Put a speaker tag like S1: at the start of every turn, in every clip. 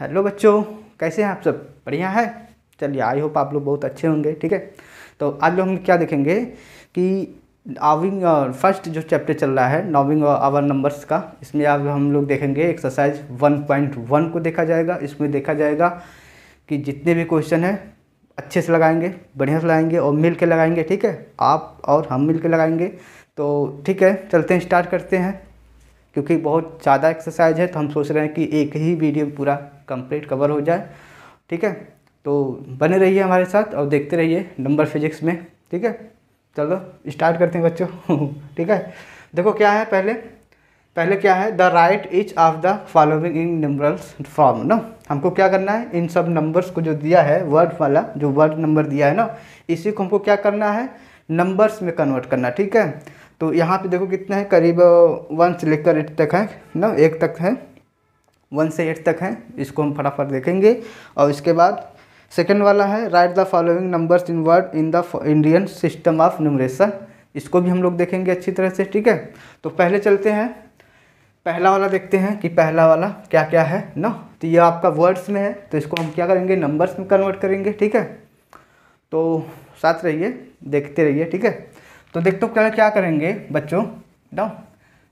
S1: Hello बच्चों कैसे हैं आप सब बढ़िया है चलिए आई होप आप लोग बहुत अच्छे होंगे ठीक है तो आज लोग हम क्या देखेंगे कि आविंग फर्स्ट जो चैप्टर चल रहा है नॉविंग आवर नंबर्स का इसमें अब हम लोग देखेंगे एक्सरसाइज 1.1 को देखा जाएगा इसमें देखा जाएगा कि जितने भी क्वेश्चन हैं अच्छे से लगाएंगे बढ़िया से लगाएंगे और मिल के लगाएंगे ठीक है आप और हम मिल के लगाएंगे तो ठीक है चलते हैं स्टार्ट करते हैं क्योंकि बहुत ज़्यादा एक्सरसाइज है तो हम सोच रहे हैं कि एक ही वीडियो पूरा कंप्लीट कवर हो जाए ठीक है तो बने रहिए हमारे साथ और देखते रहिए नंबर फिजिक्स में ठीक है चलो स्टार्ट करते हैं बच्चों ठीक है देखो क्या है पहले पहले क्या है the write etch of the following in numbers form ना हमको क्या करना है इन सब नंबर्स को जो दिया है वर्ड वाला जो वर्ड नंबर दिया है ना इसी को हमको क्या करना है नंबर्स में कन्वर्ट करना ठीक है तो यहाँ पे देखो कितने हैं करीब वन uh, से लेकर एट तक है ना एक तक है वन से एट तक हैं इसको हम फटाफट देखेंगे और इसके बाद सेकेंड वाला है write the following numbers in word in the Indian system of numeration इसको भी हम लोग देखेंगे अच्छी तरह से ठीक है तो पहले चलते हैं पहला वाला देखते हैं कि पहला वाला क्या क्या है ना तो ये आपका वर्ड्स में है तो इसको हम क्या करेंगे नंबर्स में कन्वर्ट करेंगे ठीक है तो साथ रहिए देखते रहिए ठीक है तो देखते क्या क्या करेंगे बच्चों ना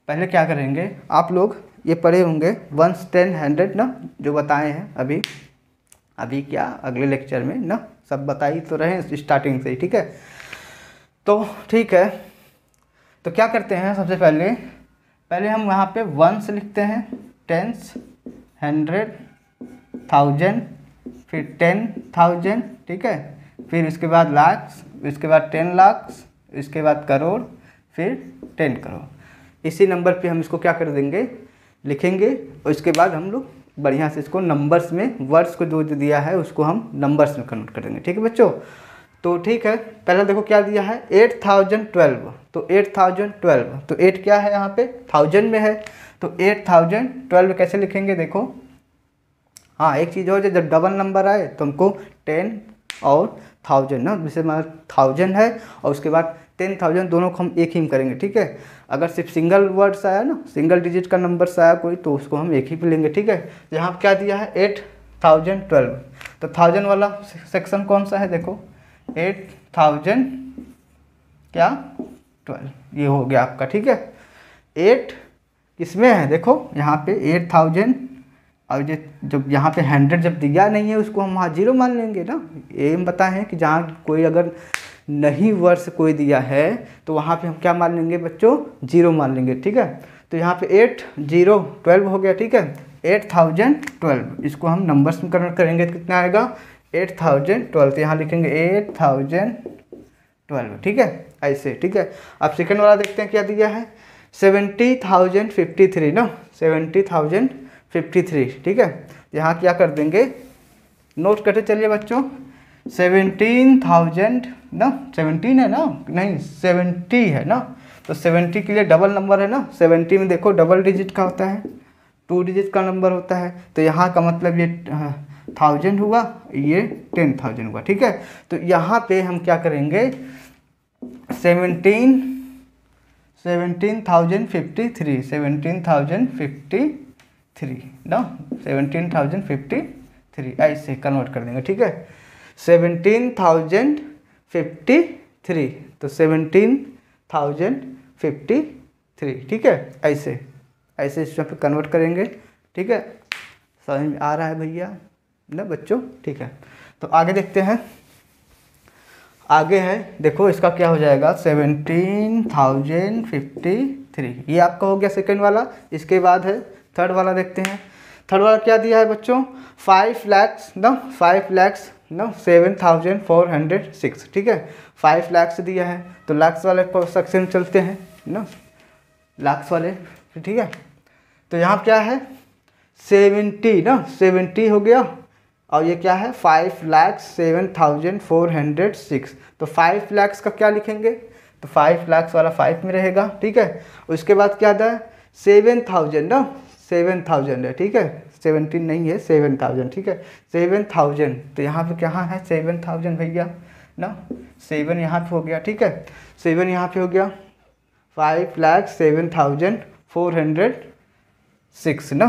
S1: पहले क्या करेंगे आप लोग ये पढ़े होंगे वंस टेन हंड्रेड ना जो बताए हैं अभी अभी क्या अगले लेक्चर में ना सब बताई तो रहे स्टार्टिंग से ही ठीक है तो ठीक है तो क्या करते हैं सबसे पहले पहले हम यहाँ पे वंस लिखते हैं टेंस हंड्रेड थाउजेंड फिर टेन थाउजेंड ठीक है फिर इसके बाद लाख्स इसके बाद टेन लाख्स इसके बाद करोड़ फिर टेन करोड़ इसी नंबर पे हम इसको क्या कर देंगे लिखेंगे और इसके बाद हम लोग बढ़िया से इसको नंबर्स में वर्ड्स को जो दिया है उसको हम नंबर्स में कन्वर्ट कर देंगे ठीक है बच्चों तो ठीक है पहला देखो क्या दिया है एट थाउजेंड ट्वेल्व तो एट थाउजेंड ट्वेल्व तो एट क्या है यहाँ पे थाउजेंड में है तो एट थाउजेंड ट्वेल्व कैसे लिखेंगे देखो हाँ एक चीज़ और जब डबल नंबर आए तो हमको टेन और थाउजेंड ना जैसे मतलब थाउजेंड है और उसके बाद टेन थाउजेंड दोनों को हम एक ही में करेंगे ठीक है अगर सिर्फ सिंगल वर्ड्स आया ना सिंगल डिजिट का नंबर से आया कोई तो उसको हम एक ही पे लेंगे ठीक है यहाँ क्या दिया है एट थाउजेंड ट्वेल्व तो थाउजेंड वाला सेक्शन कौन सा है देखो एट थाउजेंड क्या ट्वेल्व ये हो गया आपका ठीक है एट किसमें है देखो यहाँ पे एट थाउजेंड और ये जब यहाँ पे हंड्रेड जब दिया नहीं है उसको हम वहाँ जीरो मान लेंगे ना ये बताएं कि जहाँ कोई अगर नहीं वर्ष कोई दिया है तो वहाँ पे हम क्या मान लेंगे बच्चों जीरो मान लेंगे ठीक है तो यहाँ पे एट जीरो ट्वेल्व हो गया ठीक है एट थाउजेंड ट्वेल्व इसको हम नंबर्स में कन्वर्ट करेंगे तो कितना आएगा एट थाउजेंड ट्वेल्व तो यहाँ लिखेंगे एट थाउजेंड ट्वेल्व ठीक है ऐसे ठीक है अब सेकेंड वाला देखते हैं क्या दिया है सेवेंटी थाउजेंड फिफ्टी थ्री ना सेवेंटी थाउजेंड फिफ्टी थ्री ठीक है यहाँ क्या कर देंगे नोट करते चलिए बच्चों सेवेंटीन थाउजेंड ना सेवनटीन है ना नहीं सेवेंटी है ना तो सेवेंटी के लिए डबल नंबर है ना सेवेंटी में देखो डबल डिजिट का होता है टू डिजिट का नंबर होता है तो यहाँ का मतलब ये हाँ, थाउजेंड हुआ ये टेन थाउजेंड हुआ ठीक है तो यहाँ पे हम क्या करेंगे seventeen seventeen thousand fifty three seventeen thousand fifty three ना सेवनटीन थाउजेंड फिफ्टी थ्री ऐसे कन्वर्ट कर देंगे ठीक है सेवनटीन थाउजेंड फिफ्टी थ्री तो सेवनटीन थाउजेंड फिफ्टी थ्री ठीक है ऐसे ऐसे इसमें फिर कन्वर्ट करेंगे ठीक है समझ में आ रहा है भैया ना बच्चों ठीक है तो आगे देखते हैं आगे है देखो इसका क्या हो जाएगा सेवनटीन थाउजेंड फिफ्टी थ्री ये आपका हो गया सेकेंड वाला इसके बाद है थर्ड वाला देखते हैं थर्ड वाला क्या दिया है बच्चों फाइव लैक्स न फाइव लैक्स न seven thousand four hundred six ठीक है फाइव लैक्स दिया है तो लैक्स वाले सक्सेन चलते हैं न लैक्स वाले ठीक है तो यहाँ क्या है सेवेंटी ना सेवेंटी हो गया और ये क्या है five lakhs seven thousand four hundred six तो फाइव लैक्स का क्या लिखेंगे तो फाइव लैक्स वाला फाइव में रहेगा ठीक है उसके बाद क्या आता है सेवन थाउजेंड ना सेवन थाउजेंड है ठीक है सेवनटीन नहीं है सेवन थाउजेंड ठीक है सेवन थाउजेंड तो यहाँ पे क्या है सेवन थाउजेंड भैया ना सेवन यहाँ पे हो गया ठीक है सेवन यहाँ पे हो गया five lakh seven thousand four hundred six ना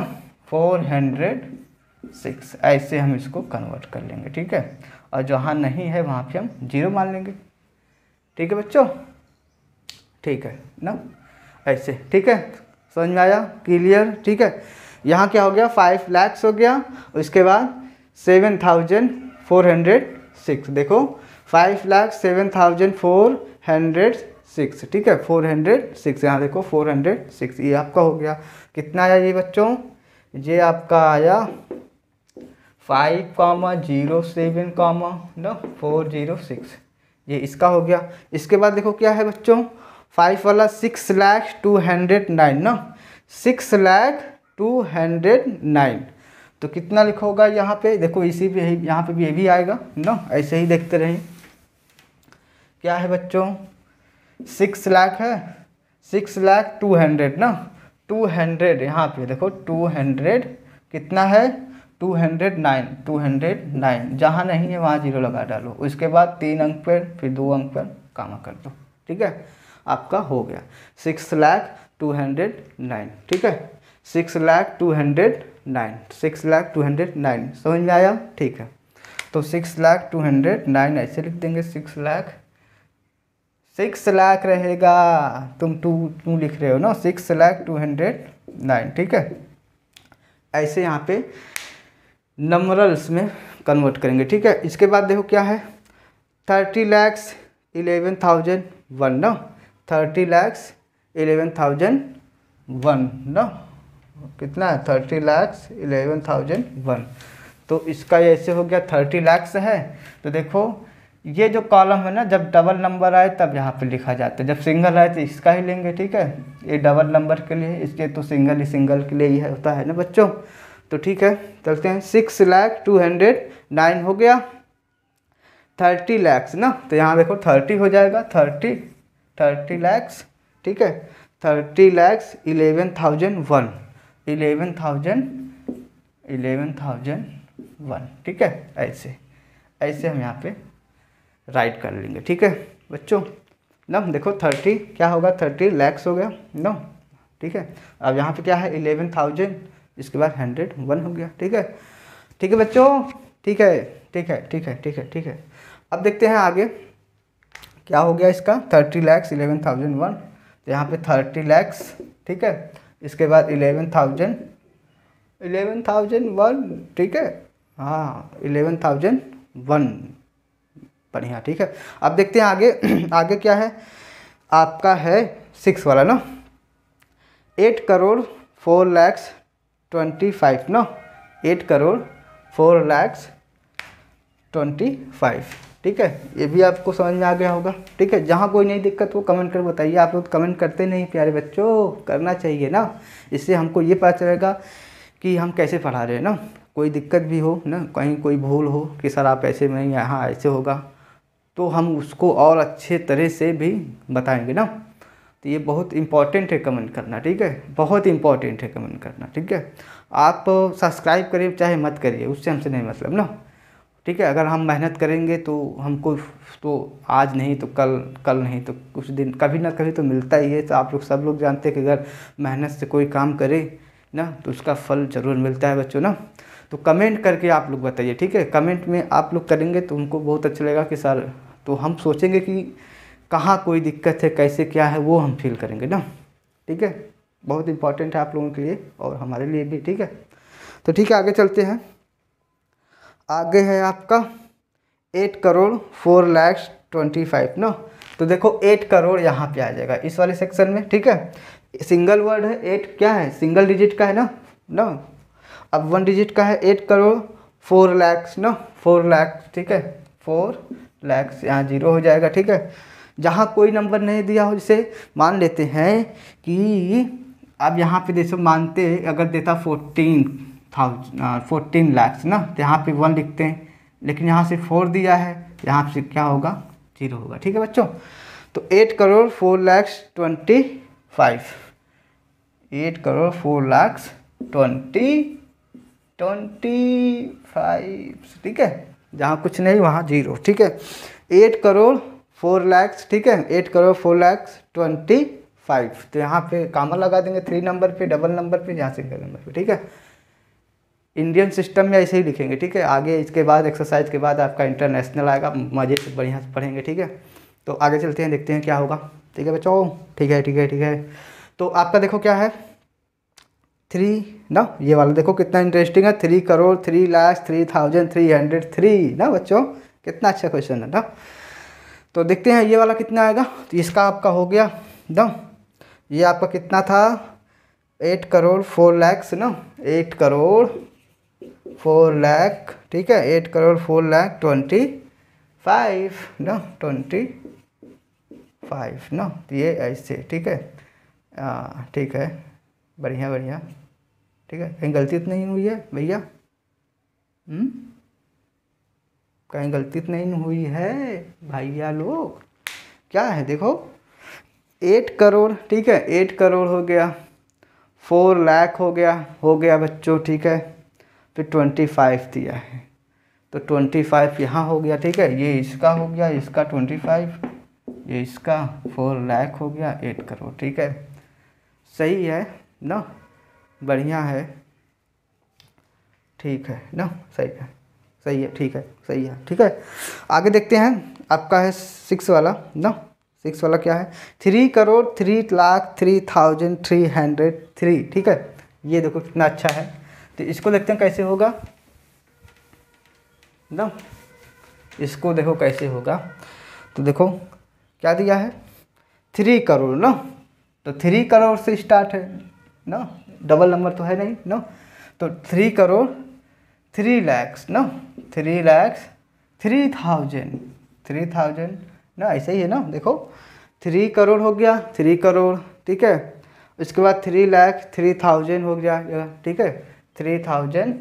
S1: फोर हंड्रेड सिक्स ऐसे हम इसको कन्वर्ट कर लेंगे ठीक है और जहाँ नहीं है वहाँ पे हम जीरो मान लेंगे ठीक है बच्चों ठीक है ना ऐसे ठीक है समझ में आया क्लियर ठीक है यहाँ क्या हो गया फाइव लैक्स हो गया उसके बाद seven thousand four hundred six देखो five lakhs seven thousand four hundred six ठीक है फोर हंड्रेड सिक्स यहाँ देखो फोर हंड्रेड सिक्स ये आपका हो गया कितना आया ये बच्चों ये आपका आया five comma zero seven comma ना फोर जीरो सिक्स ये इसका हो गया इसके बाद देखो क्या है बच्चों फाइव वाला six lakh two hundred nine ना six lakh two hundred nine तो कितना लिखा होगा यहाँ पे देखो इसी पे यहाँ पे भी ये भी आएगा ना ऐसे ही देखते रहें क्या है बच्चों सिक्स लाख है सिक्स लाख टू हंड्रेड ना टू हंड्रेड यहाँ पे देखो टू हंड्रेड कितना है two hundred nine two hundred nine जहाँ नहीं है वहाँ जीरो लगा डालो उसके बाद तीन अंक पर फिर दो अंक पर काम कर दो ठीक है आपका हो गया six lakh two hundred nine ठीक है six lakh two hundred nine six lakh two hundred nine समझ में आया ठीक है तो six lakh two hundred nine ऐसे लिख देंगे सिक्स लाख सिक्स लाख रहेगा तुम टू टू लिख रहे हो ना six lakh two hundred nine ठीक है ऐसे यहाँ पे नंबरल्स में कन्वर्ट करेंगे ठीक है इसके बाद देखो क्या है thirty lakhs eleven thousand one ना thirty lakhs eleven thousand one न कितना है thirty lakhs eleven thousand one तो इसका ऐसे हो गया थर्टी लैक्स है तो देखो ये जो कॉलम है ना जब डबल नंबर आए तब यहाँ पे लिखा जाता है जब सिंगल आए तो इसका ही लेंगे ठीक है ये डबल नंबर के लिए इसके तो सिंगल ही सिंगल के लिए ही होता है ना बच्चों तो ठीक है चलते हैं six lakh two hundred nine हो गया थर्टी लैक्स ना तो यहाँ देखो थर्टी हो जाएगा थर्टी थर्टी लैक्स ठीक है thirty lakhs eleven thousand one eleven thousand eleven thousand one ठीक है ऐसे ऐसे हम यहाँ पे राइट कर लेंगे ठीक है बच्चों नम देखो थर्टी क्या होगा थर्टी लैक्स हो गया ना ठीक है अब यहाँ पे क्या है इलेवन थाउजेंड इसके बाद हंड्रेड वन हो गया ठीक है ठीक है बच्चों ठीक है ठीक है ठीक है ठीक है ठीक है अब देखते हैं आगे क्या हो गया इसका thirty lakhs eleven thousand one तो यहाँ पे थर्टी लैक्स ठीक है इसके बाद eleven thousand eleven thousand one ठीक है हाँ इलेवन थाउजेंड वन बढ़िया ठीक है अब देखते हैं आगे आगे क्या है आपका है सिक्स वाला ना eight crore four lakhs twenty five ना eight crore four lakhs twenty five ठीक है ये भी आपको समझ में आ गया होगा ठीक है जहाँ कोई नहीं दिक्कत वो कमेंट कर बताइए आप लोग कमेंट करते नहीं प्यारे बच्चों करना चाहिए ना इससे हमको ये पता चलेगा कि हम कैसे पढ़ा रहे हैं ना कोई दिक्कत भी हो ना कहीं कोई भूल हो कि सर आप ऐसे में यहाँ ऐसे होगा तो हम उसको और अच्छे तरह से भी बताएंगे ना तो ये बहुत इम्पॉर्टेंट है कमेंट करना ठीक है बहुत इम्पॉर्टेंट है कमेंट करना ठीक है आप सब्सक्राइब करिए चाहे मत करिए उससे हमसे नहीं मतलब ना ठीक है अगर हम मेहनत करेंगे तो हमको तो आज नहीं तो कल कल नहीं तो कुछ दिन कभी ना कभी तो मिलता ही है तो आप लोग सब लोग जानते हैं कि अगर मेहनत से कोई काम करे ना तो उसका फल ज़रूर मिलता है बच्चों ना तो कमेंट करके आप लोग बताइए ठीक है कमेंट में आप लोग करेंगे तो उनको बहुत अच्छा लगेगा कि सर तो हम सोचेंगे कि कहाँ कोई दिक्कत है कैसे क्या है वो हम फील करेंगे ना ठीक है बहुत इंपॉर्टेंट है आप लोगों के लिए और हमारे लिए भी ठीक है तो ठीक है आगे चलते हैं आगे है आपका eight crore four lakhs twenty five ना तो देखो एट करोड़ यहाँ पे आ जाएगा इस वाले सेक्शन में ठीक है सिंगल वर्ड है एट क्या है सिंगल डिजिट का है ना ना अब वन डिजिट का है एट करोड़ फोर लैक्स ना फोर लैक्स ठीक है फोर लैक्स यहाँ जीरो हो जाएगा ठीक है जहाँ कोई नंबर नहीं दिया हो जैसे मान लेते हैं कि अब यहाँ पे जैसे मानते अगर देता फोर्टीन थाउजेंड फोर्टीन लैक्स ना तो यहाँ पे वन लिखते हैं लेकिन यहाँ से फोर दिया है यहाँ से क्या होगा जीरो होगा ठीक है बच्चों तो eight crore four lakhs twenty five eight crore four lakhs twenty twenty five ठीक है जहाँ कुछ नहीं वहाँ जीरो ठीक है एट करोड़ फोर लैक्स ठीक है eight crore four lakhs twenty five तो यहाँ पे कामा लगा देंगे थ्री नंबर पे डबल नंबर पे यहाँ सिंगल नंबर पे ठीक है इंडियन सिस्टम में ऐसे ही लिखेंगे ठीक है आगे इसके बाद एक्सरसाइज के बाद आपका इंटरनेशनल आएगा मज़े से बढ़िया से पढ़ेंगे ठीक है तो आगे चलते हैं देखते हैं क्या होगा ठीक है बच्चों ठीक है ठीक है ठीक है तो आपका देखो क्या है थ्री ना ये वाला देखो कितना इंटरेस्टिंग है three crore three lakh three thousand three hundred three ना बच्चों कितना अच्छा क्वेश्चन है ना तो देखते हैं ये वाला कितना आएगा तो इसका आपका हो गया ना ये आपका कितना था एट करोड़ फोर लैक्स ना एट करोड़ फोर लाख ठीक है eight crore four lakh twenty five न ट्वेंटी फाइव न ये ऐसे ठीक है ठीक है बढ़िया बढ़िया ठीक है कहीं गलती तो नहीं हुई है भैया हम्म? कहीं गलती तो नहीं हुई है भैया लोग क्या है देखो एट करोड़ ठीक है एट करोड़ हो गया फोर लाख हो गया हो गया बच्चों ठीक है फिर ट्वेंटी फाइव दिया है तो ट्वेंटी फाइव यहाँ हो गया ठीक है ये इसका हो गया इसका ट्वेंटी फाइव ये इसका फोर लैक हो गया एट करोड़ ठीक है सही है ना बढ़िया है ठीक है ना सही है सही है ठीक है सही है ठीक है आगे देखते हैं आपका है सिक्स वाला ना सिक्स वाला क्या है three crore three lakh three thousand three hundred three ठीक है ये देखो कितना अच्छा है तो इसको देखते हैं कैसे होगा ना इसको देखो कैसे होगा तो देखो क्या दिया है थ्री करोड़ ना तो थ्री करोड़ से स्टार्ट है ना डबल नंबर तो है नहीं ना तो थ्री करोड़ थ्री लैक्स ना three lakhs three thousand three thousand ना ऐसे ही है ना देखो थ्री करोड़ हो गया थ्री करोड़ ठीक है उसके बाद थ्री लैख थ्री थाउजेंड हो गया ठीक है three thousand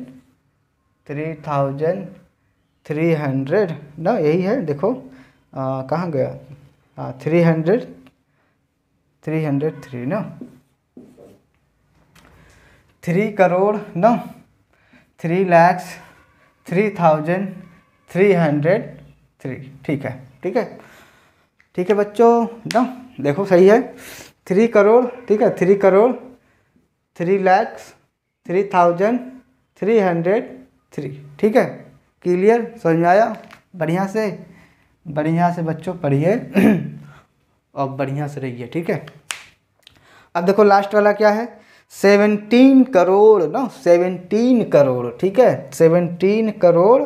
S1: three thousand three hundred ना यही है देखो कहाँ गया हाँ three hundred three hundred three ना थ्री करोड़ ना three lakhs three thousand three hundred three ठीक है ठीक है ठीक है बच्चों ना देखो सही है थ्री करोड़ ठीक है three crore three lakhs three thousand three hundred three ठीक है क्लियर समझ में आया बढ़िया से बढ़िया से बच्चों पढ़िए और बढ़िया से रहिए ठीक है अब देखो लास्ट वाला क्या है सेवनटीन करोड़ ना सेवनटीन करोड़ ठीक है सेवनटीन करोड़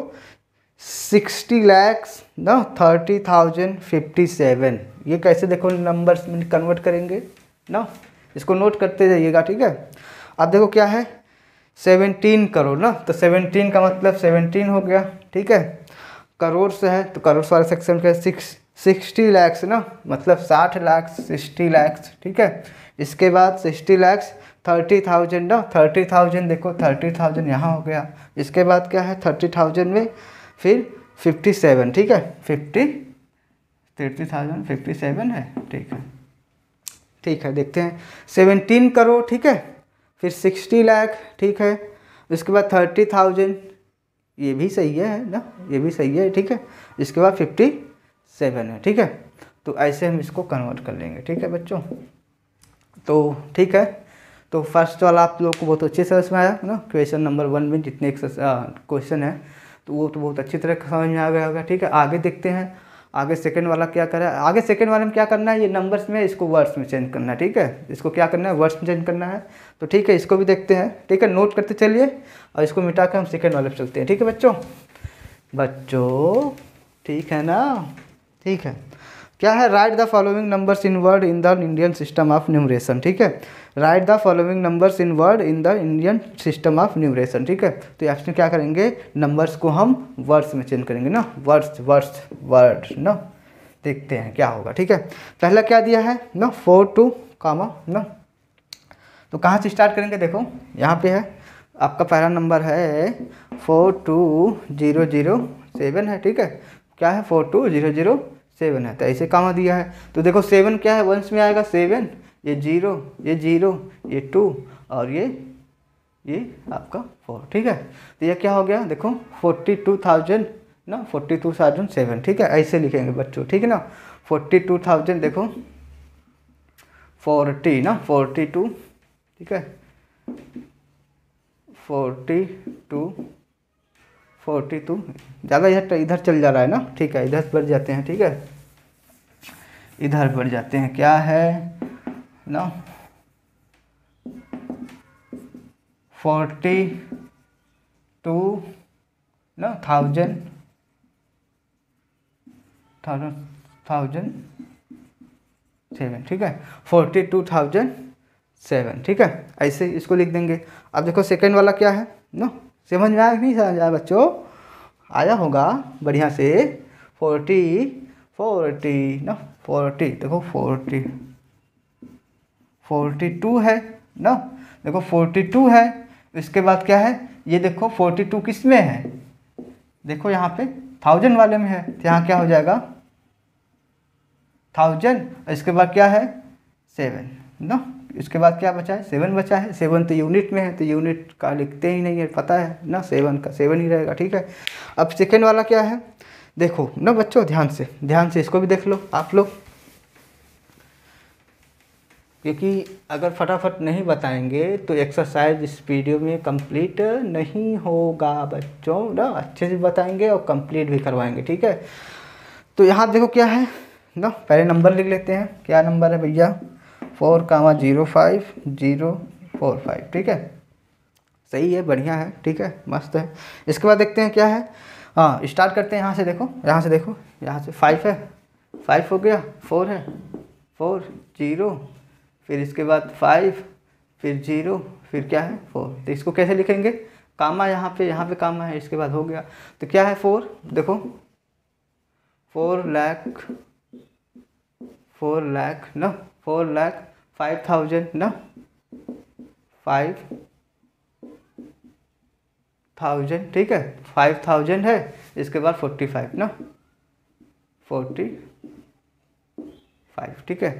S1: सिक्सटी लैक्स ना थर्टी थाउजेंड फिफ्टी सेवन ये कैसे देखो नंबर्स में कन्वर्ट करेंगे ना इसको नोट करते जाइएगा ठीक है अब देखो क्या है सेवनटीन करोड़ ना तो सेवनटीन का मतलब सेवनटीन हो गया ठीक है करोड़ से है तो करोड़ वाले सेक्शन के सिक्स सिक्सटी लैक्स ना मतलब साठ लैक्स सिक्सटी लैक्स ठीक है इसके बाद सिक्सटी लैक्स थर्टी थाउजेंड ना थर्टी थाउजेंड देखो थर्टी थाउजेंड यहाँ हो गया इसके बाद क्या है थर्टी थाउजेंड में फिर फिफ्टी सेवन ठीक है fifty thirty thousand fifty seven है ठीक है ठीक है देखते हैं सेवनटीन करोड़ ठीक है फिर सिक्सटी लाख ठीक है उसके बाद थर्टी थाउजेंड ये भी सही है ना ये भी सही है ठीक है इसके बाद फिफ्टी सेवन है ठीक है तो ऐसे हम इसको कन्वर्ट कर लेंगे ठीक है बच्चों तो ठीक है तो फर्स्ट वाला आप लोग को बहुत अच्छे से समझ में आया ना क्वेश्चन नंबर वन में जितने क्वेश्चन है तो वो तो बहुत अच्छी तरह समझ में आ गया होगा ठीक है आगे देखते हैं आगे सेकंड वाला क्या करा है आगे सेकंड वाले में क्या करना है ये नंबर्स में इसको वर्ड्स में चेंज करना है ठीक है इसको क्या करना है वर्ड्स में चेंज करना है तो ठीक है इसको भी देखते हैं ठीक है नोट करते चलिए और इसको मिटा कर हम सेकेंड वाले पर चलते हैं ठीक है बच्चों बच्चों ठीक है ना ठीक है क्या है write the following numbers in word in the Indian system of numeration ठीक है write the following numbers in word in the Indian system of numeration ठीक है तो ऑप्शन क्या करेंगे नंबर्स को हम वर्ड्स में चेंज करेंगे ना वर्ड्स वर्ड्स वर्ड ना देखते हैं क्या होगा ठीक है पहला क्या दिया है ना फोर टू कामा ना तो कहाँ से स्टार्ट करेंगे देखो यहाँ पे है आपका पहला नंबर है four two zero zero seven है ठीक है क्या है four two zero zero seven है तो ऐसे काम दिया है तो देखो सेवन क्या है वंस में आएगा सेवन ये जीरो ये जीरो ये टू और ये ये आपका फोर ठीक है तो ये क्या हो गया देखो फोर्टी टू थाउजेंड ना फोर्टी टू थाउजेंड सेवन ठीक है ऐसे लिखेंगे बच्चों ठीक है ना फोर्टी टू थाउजेंड देखो फोर्टी ना फोर्टी टू ठीक है फोर्टी टू फोर्टी टू ज़्यादा इधर तो इधर चल जा रहा है ना ठीक है इधर बढ़ जाते हैं ठीक है इधर बढ़ जाते हैं क्या है ना फोर्टी टू ना थाउजेंड थाउजेंड थाउजेंड सेवन ठीक है फोर्टी टू थाउजेंड सेवन ठीक है ऐसे इसको लिख देंगे अब देखो सेकेंड वाला क्या है नो समझ में आया नहीं समझ आया बच्चों आया होगा बढ़िया से फोर्टी फोर्टी ना फोर्टी देखो फोर्टी फोर्टी टू है ना देखो फोर्टी टू है इसके बाद क्या है ये देखो फोर्टी टू किस में है देखो यहाँ पे थाउजेंड वाले में है तो यहाँ क्या हो जाएगा थाउजेंड इसके बाद क्या है सेवन ना इसके बाद क्या बचा है सेवन बचा है सेवन तो यूनिट में है तो यूनिट का लिखते ही नहीं है पता है ना सेवन का सेवन ही रहेगा ठीक है अब सेकेंड वाला क्या है देखो ना बच्चों ध्यान से ध्यान से इसको भी देख लो आप लोग क्योंकि अगर फटाफट नहीं बताएंगे तो एक्सरसाइज इस वीडियो में कंप्लीट नहीं होगा बच्चों ना अच्छे से बताएंगे और कंप्लीट भी करवाएंगे ठीक है तो यहाँ देखो क्या है ना पहले नंबर लिख लेते हैं क्या नंबर है भैया four comma zero five zero four five ठीक है सही है बढ़िया है ठीक है मस्त है इसके बाद देखते हैं क्या है हाँ स्टार्ट करते हैं यहाँ से देखो यहाँ से देखो यहाँ से फाइव है फाइव हो गया फोर है फोर जीरो फिर इसके बाद फाइव फिर जीरो फिर क्या है फोर तो इसको कैसे लिखेंगे कामा यहाँ पे यहाँ पे कामा है इसके बाद हो गया तो क्या है फोर देखो फोर लैख फोर लैख ना फोर लैख फाइव थाउजेंड ना फाइव थाउजेंड ठीक है फाइव थाउजेंड है इसके बाद फोर्टी फाइव ना फोर्टी फाइव ठीक है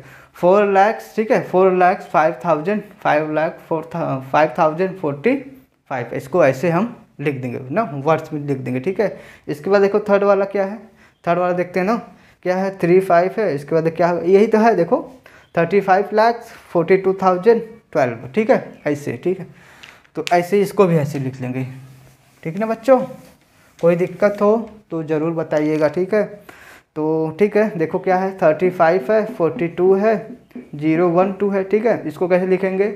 S1: फोर लैक्स ठीक है four lakhs five thousand five lakh four five thousand forty five इसको ऐसे हम लिख देंगे ना वर्ड्स में लिख देंगे ठीक है इसके बाद देखो थर्ड वाला क्या है थर्ड वाला देखते हैं ना क्या है थ्री फाइव है इसके बाद क्या है यही तो है देखो thirty five lakhs forty two thousand twelve ठीक है ऐसे ठीक है तो ऐसे इसको भी ऐसे लिख लेंगे ठीक है ना बच्चों कोई दिक्कत हो तो ज़रूर बताइएगा ठीक है तो ठीक है देखो क्या है थर्टी फाइव है फोर्टी टू है जीरो वन टू है ठीक है इसको कैसे लिखेंगे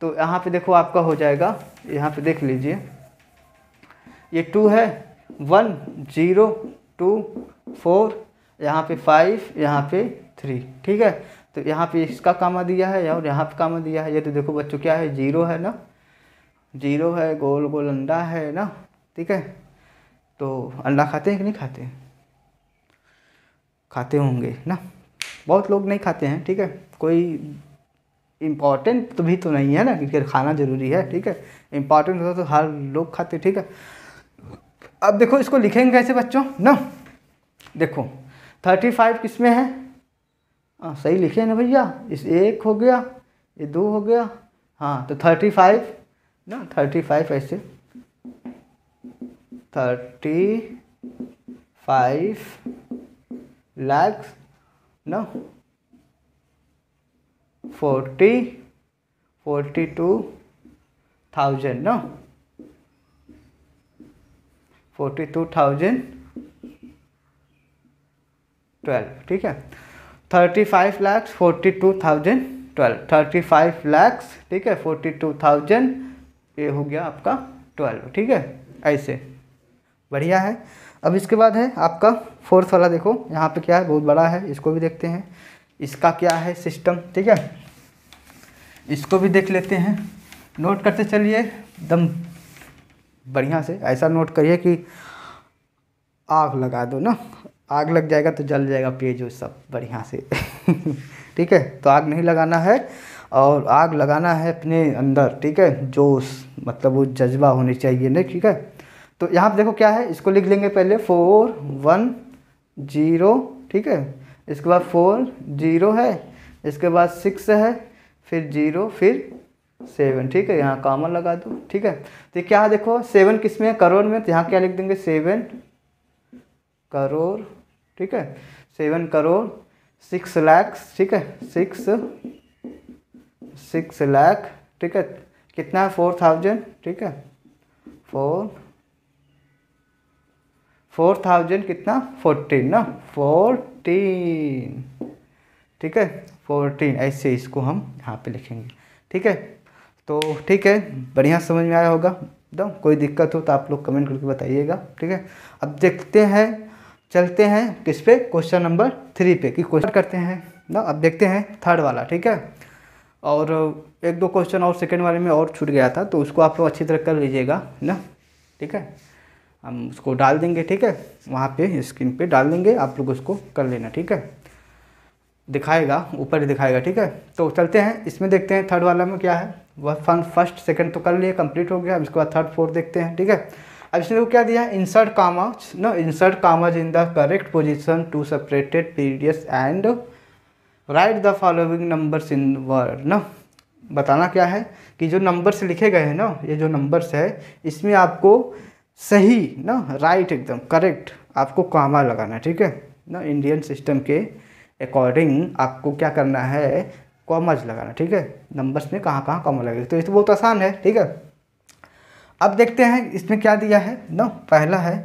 S1: तो यहाँ पे देखो आपका हो जाएगा यहाँ पे देख लीजिए ये टू है वन जीरो टू फोर यहाँ पे फाइव यहाँ पे थ्री ठीक है तो यहाँ पे इसका कामा दिया है और यहाँ पे कामा दिया है ये तो देखो बच्चों क्या है जीरो है ना जीरो है गोल गोल अंडा है ना ठीक है तो अंडा खाते हैं कि नहीं खाते खाते होंगे ना बहुत लोग नहीं खाते हैं ठीक है कोई इम्पॉर्टेंट तो भी तो नहीं है ना क्योंकि खाना ज़रूरी है ठीक है इम्पॉर्टेंट होता तो हर लोग खाते ठीक है अब देखो इसको लिखेंगे कैसे बच्चों ना देखो थर्टी फाइव किस में है हाँ सही लिखे ना भैया इस एक हो गया ये दो हो गया हाँ तो थर्टी फाइव ना थर्टी फाइव ऐसे थर्टी फाइव लैक्स ना फोर्टी फोर्टी टू थाउजेंड ना फोर्टी टू थाउजेंड ट्वेल्व ठीक है thirty five lakhs forty two thousand twelve thirty five lakhs ठीक है फोर्टी टू थाउजेंड ये हो गया आपका ट्वेल्व ठीक है ऐसे बढ़िया है अब इसके बाद है आपका फोर्थ वाला देखो यहाँ पे क्या है बहुत बड़ा है इसको भी देखते हैं इसका क्या है सिस्टम ठीक है इसको भी देख लेते हैं नोट करते चलिए एकदम बढ़िया से ऐसा नोट करिए कि आग लगा दो ना आग लग जाएगा तो जल जाएगा पेज वो सब बढ़िया से ठीक है तो आग नहीं लगाना है और आग लगाना है अपने अंदर ठीक है जोश मतलब वो जज्बा होनी चाहिए नहीं ठीक है तो यहाँ पर देखो क्या है इसको लिख लेंगे पहले फोर वन जीरो ठीक है इसके बाद फोर जीरो है इसके बाद सिक्स है फिर जीरो फिर सेवन ठीक है यहाँ कामन लगा दो ठीक है तो क्या है देखो सेवन किस में है करोड़ में तो यहाँ क्या लिख देंगे सेवन करोड़ ठीक है सेवन करोड़ सिक्स लाख ठीक है सिक्स सिक्स लाख ठीक है कितना है फोर थाउजेंड ठीक है फोर फोर थाउजेंड कितना फोर्टीन ना फोर्टीन ठीक है फोर्टीन ऐसे इसको हम यहाँ पे लिखेंगे ठीक है तो ठीक है बढ़िया समझ में आया होगा एकदम कोई दिक्कत हो तो आप लोग कमेंट करके बताइएगा ठीक है अब देखते हैं चलते हैं किस पे क्वेश्चन नंबर थ्री पे कि क्वेश्चन करते हैं ना अब देखते हैं थर्ड वाला ठीक है और एक दो क्वेश्चन और सेकेंड वाले में और छूट गया था तो उसको आप लोग अच्छी तरह कर लीजिएगा ना ठीक है हम उसको डाल देंगे ठीक है वहाँ पे स्क्रीन पे डाल देंगे आप लोग उसको कर लेना ठीक है दिखाएगा ऊपर दिखाएगा ठीक है तो चलते हैं इसमें देखते हैं थर्ड वाला में क्या है वह फन फर्स्ट सेकंड तो कर लिए कंप्लीट हो गया इसके बाद थर्ड फोर्थ देखते हैं ठीक है अब इसमें वो क्या दिया है insert commas no insert commas in the correct position to separated periods and write the following numbers in word ना बताना क्या है कि जो नंबर्स लिखे गए हैं ना ये जो नंबर्स है इसमें आपको सही ना राइट एकदम करेक्ट आपको कामा लगाना है ठीक है ना इंडियन सिस्टम के अकॉर्डिंग आपको क्या करना है कॉमर्स लगाना ठीक है नंबर्स में कहाँ कहाँ कॉमर लगेगा तो ये तो बहुत आसान है ठीक है अब देखते हैं इसमें क्या दिया है ना पहला है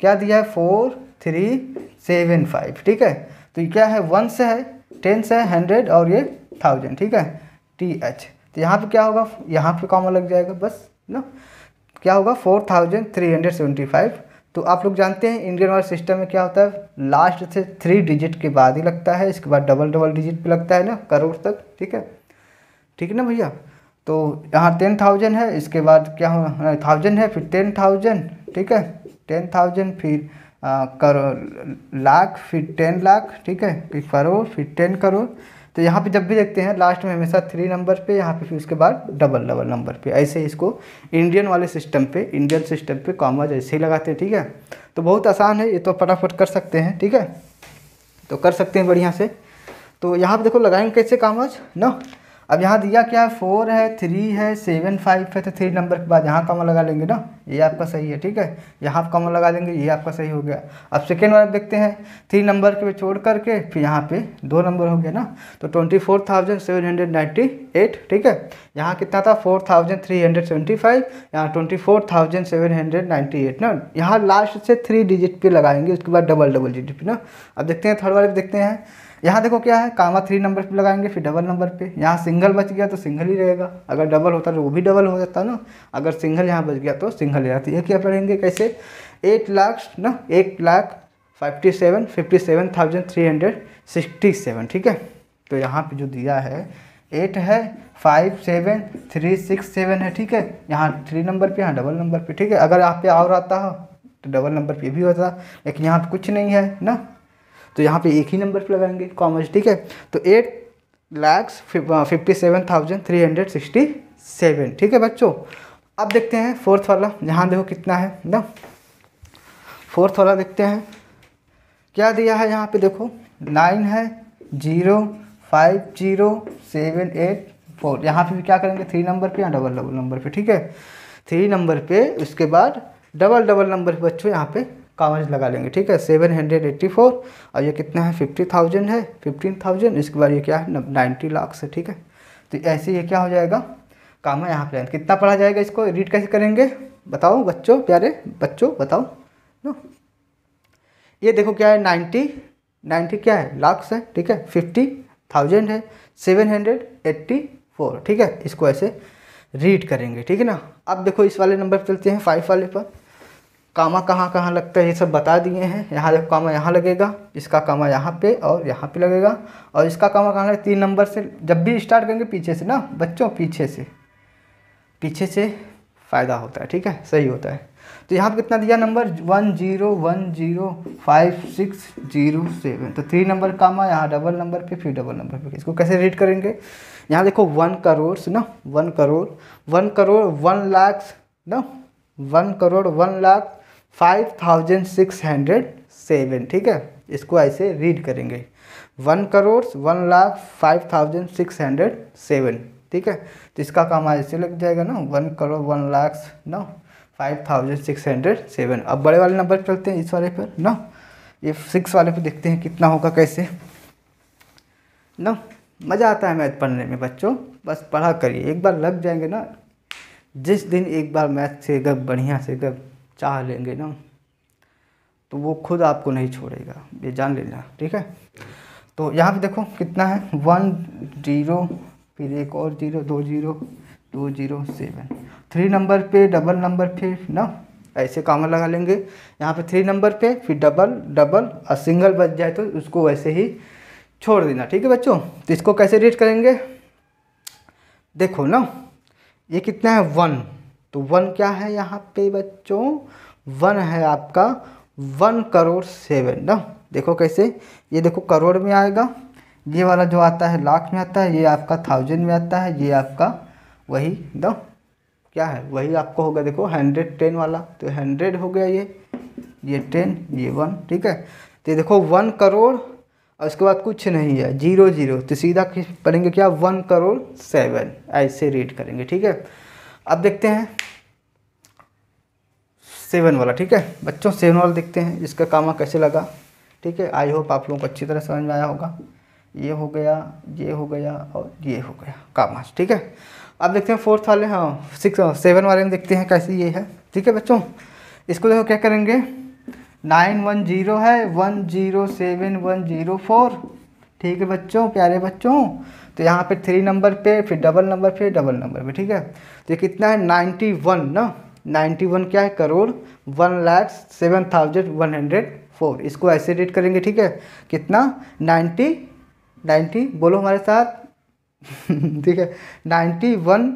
S1: क्या दिया है फोर थ्री सेवन फाइव ठीक है तो ये क्या है वन से है टेन से है हंड्रेड और ये थाउजेंड ठीक है टी एच तो यहाँ पे क्या होगा यहाँ पे कॉमन लग जाएगा बस ना क्या होगा four thousand three hundred seventy five तो आप लोग जानते हैं इंडियन ऑयल सिस्टम में क्या होता है लास्ट से थ्री डिजिट के बाद ही लगता है इसके बाद डबल डबल डिजिट पर लगता है ना करोड़ तक ठीक है ठीक है ना भैया तो यहाँ टेन थाउजेंड है इसके बाद क्या हो थाउजेंड हाँ, है फिर टेन थाउजेंड ठीक है टेन थाउजेंड फिर करोड़ करो लाख फिर टेन लाख ठीक है फिर करोड़ फिर टेन करोड़ तो यहाँ पे जब भी देखते हैं लास्ट में हमेशा थ्री नंबर पे यहाँ पे फिर उसके बाद डबल डबल नंबर पे ऐसे इसको इंडियन वाले सिस्टम पे इंडियन सिस्टम पे कॉमर्स ऐसे ही लगाते हैं ठीक है तो बहुत आसान है ये तो फटाफट कर सकते हैं ठीक है तो कर सकते हैं बढ़िया से तो यहाँ पे देखो लगाएंगे कैसे कॉमर्स ना अब यहाँ दिया क्या है फोर है थ्री है सेवन फाइव है तो थ्री नंबर के बाद यहाँ कॉमन लगा लेंगे ना ये आपका सही है ठीक है यहाँ आप कॉमन लगा लेंगे ये आपका सही हो गया अब सेकेंड वाला देखते हैं थ्री नंबर के पे छोड़ करके फिर यहाँ पे दो नंबर हो गया ना तो twenty four thousand seven hundred ninety eight ठीक है यहाँ कितना था four thousand three hundred seventy five यहाँ twenty four thousand seven hundred ninety eight ना यहाँ लास्ट से थ्री डिजिट पे लगाएंगे उसके बाद डबल डबल डिजिट पे ना अब देखते हैं थर्ड वाले देखते हैं यहाँ देखो क्या है कामा थ्री नंबर पे लगाएंगे फिर डबल नंबर पे यहाँ सिंगल बच गया तो सिंगल ही रहेगा अगर डबल होता तो वो भी डबल हो जाता ना अगर सिंगल यहाँ बच गया तो सिंगल ही रहता ये क्या पढ़ेंगे कैसे एट लाख ना एक lakh fifty seven fifty seven thousand three hundred sixty seven ठीक है तो यहाँ पे जो दिया है एट है five seven three six seven है ठीक है यहाँ थ्री नंबर पे यहाँ डबल नंबर पे ठीक है अगर यहाँ पे और आता हो तो डबल नंबर पे भी होता लेकिन यहाँ पे कुछ नहीं है ना तो यहाँ पे एक ही नंबर पर लगाएंगे कॉमर्स ठीक है तो eight lakhs fifty seven thousand three hundred sixty seven ठीक है बच्चों अब देखते हैं फोर्थ वाला यहाँ देखो कितना है ना फोर्थ वाला देखते हैं क्या दिया है यहाँ पे देखो नाइन है zero five zero seven eight four यहाँ पर भी क्या करेंगे थ्री नंबर पर या डबल डबल नंबर पर ठीक है थ्री नंबर पर उसके बाद डबल डबल नंबर बच्चों यहाँ पे कागज लगा लेंगे ठीक है सेवन हंड्रेड एट्टी फोर और ये कितना है फिफ्टी थाउजेंड है फिफ्टीन थाउजेंड इसके बाद ये क्या है नाइन्टी लाख से ठीक है तो ऐसे ये क्या हो जाएगा कामा यहाँ पर कितना पढ़ा जाएगा इसको रीड कैसे करेंगे बताओ बच्चों प्यारे बच्चों बताओ नो ये देखो क्या है नाइन्टी नाइन्टी क्या है लाख्स है ठीक है फिफ्टी थाउजेंड है सेवन हंड्रेड एट्टी फोर ठीक है इसको ऐसे रीड करेंगे ठीक है ना अब देखो इस वाले नंबर पर चलते हैं फाइव वाले पर कामा कहाँ कहाँ लगता है ये सब बता दिए हैं यहाँ देखो कामा यहाँ लगेगा इसका कामा यहाँ पे और यहाँ पे लगेगा और इसका कामा कहाँ लगेगा तीन नंबर से जब भी स्टार्ट करेंगे पीछे से ना बच्चों पीछे से पीछे से फ़ायदा होता है ठीक है सही होता है तो यहाँ पर कितना दिया number one zero one zero five six zero seven तो थ्री नंबर कामा यहाँ डबल नंबर पे फिर डबल नंबर पे इसको कैसे रीड करेंगे यहाँ देखो वन करोड़ ना one crore one crore one lakh ना one crore one lakh five thousand six hundred seven ठीक है इसको ऐसे रीड करेंगे one crore one lakh five thousand six hundred seven ठीक है तो इसका काम ऐसे लग जाएगा ना वन करोड़ वन लाख ना five thousand six hundred seven अब बड़े वाले नंबर पर चलते हैं इस वाले पर ना ये सिक्स वाले पर देखते हैं कितना होगा कैसे ना मज़ा आता है मैथ पढ़ने में बच्चों बस पढ़ा करिए एक बार लग जाएंगे ना जिस दिन एक बार मैथ से गप बढ़िया से गप चाह लेंगे ना तो वो खुद आपको नहीं छोड़ेगा ये जान लेना ठीक है तो यहाँ पे देखो कितना है वन जीरो फिर एक और जीरो दो zero two zero seven three number पे डबल नंबर पे ना ऐसे कामर लगा लेंगे यहाँ पे थ्री नंबर पे फिर डबल डबल और सिंगल बच जाए तो उसको वैसे ही छोड़ देना ठीक है बच्चों तो इसको कैसे रीड करेंगे देखो ना ये कितना है वन तो वन क्या है यहाँ पे बच्चों वन है आपका वन करोड़ सेवन ना देखो कैसे ये देखो करोड़ में आएगा ये वाला जो आता है लाख में आता है ये आपका थाउजेंड में आता है ये आपका वही द क्या है वही आपको होगा देखो हंड्रेड टेन वाला तो हंड्रेड हो गया ये ये टेन ये वन ठीक है तो ये देखो वन करोड़ और उसके बाद कुछ नहीं है जीरो जीरो तो सीधा पढ़ेंगे क्या वन करोड़ सेवन ऐसे रीड करेंगे ठीक है अब देखते हैं सेवन वाला ठीक है बच्चों सेवन वाला देखते हैं इसका कामा कैसे लगा ठीक है आई होप आप लोगों को अच्छी तरह समझ में आया होगा ये हो गया ये हो गया और ये हो गया कामा ठीक है अब देखते हैं फोर्थ वाले हाँ सिक्स हाँ, सेवन वाले में देखते हैं कैसे ये है ठीक है बच्चों इसको देखो क्या करेंगे नाइन वन जीरो है one zero seven one zero four ठीक है बच्चों प्यारे बच्चों तो यहाँ पे थ्री नंबर पे फिर डबल नंबर पे डबल नंबर पे ठीक है तो ये कितना है नाइन्टी वन ना नाइन्टी वन क्या है crore one lakhs seven thousand one hundred four इसको ऐसे रेट करेंगे ठीक है कितना नाइन्टी नाइन्टी बोलो हमारे साथ ठीक है ninety one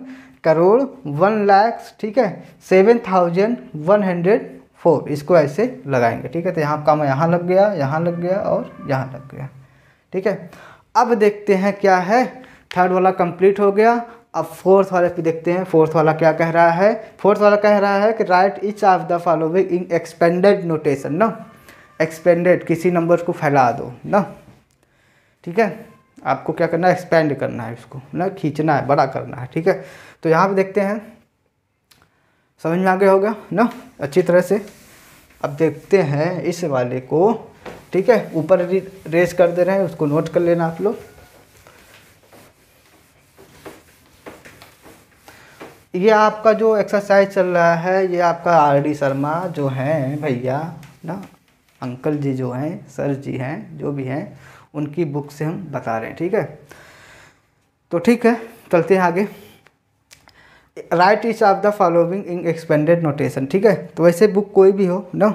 S1: crore one lakhs ठीक है seven thousand one hundred four इसको ऐसे लगाएंगे ठीक है तो यहाँ काम यहाँ लग गया यहाँ लग गया और यहाँ लग गया ठीक है अब देखते हैं क्या है थर्ड वाला कंप्लीट हो गया अब फोर्थ वाले पे देखते हैं फोर्थ वाला क्या कह रहा है फोर्थ वाला कह रहा है कि write etch of the following in expanded notation ना एक्सपेंडेड किसी नंबर को फैला दो ना ठीक है आपको क्या करना है एक्सपेंड करना है इसको ना खींचना है बड़ा करना है ठीक है तो यहाँ पे देखते हैं समझ में आगे गया होगा ना अच्छी तरह से अब देखते हैं इस वाले को ठीक है ऊपर रेस कर दे रहे हैं उसको नोट कर लेना आप लोग ये आपका जो एक्सरसाइज चल रहा है ये आपका आर डी शर्मा जो हैं भैया ना अंकल जी जो हैं सर जी हैं जो भी हैं उनकी बुक से हम बता रहे हैं ठीक है तो ठीक है चलते हैं आगे write etch of the following in expanded notation ठीक है तो वैसे बुक कोई भी हो ना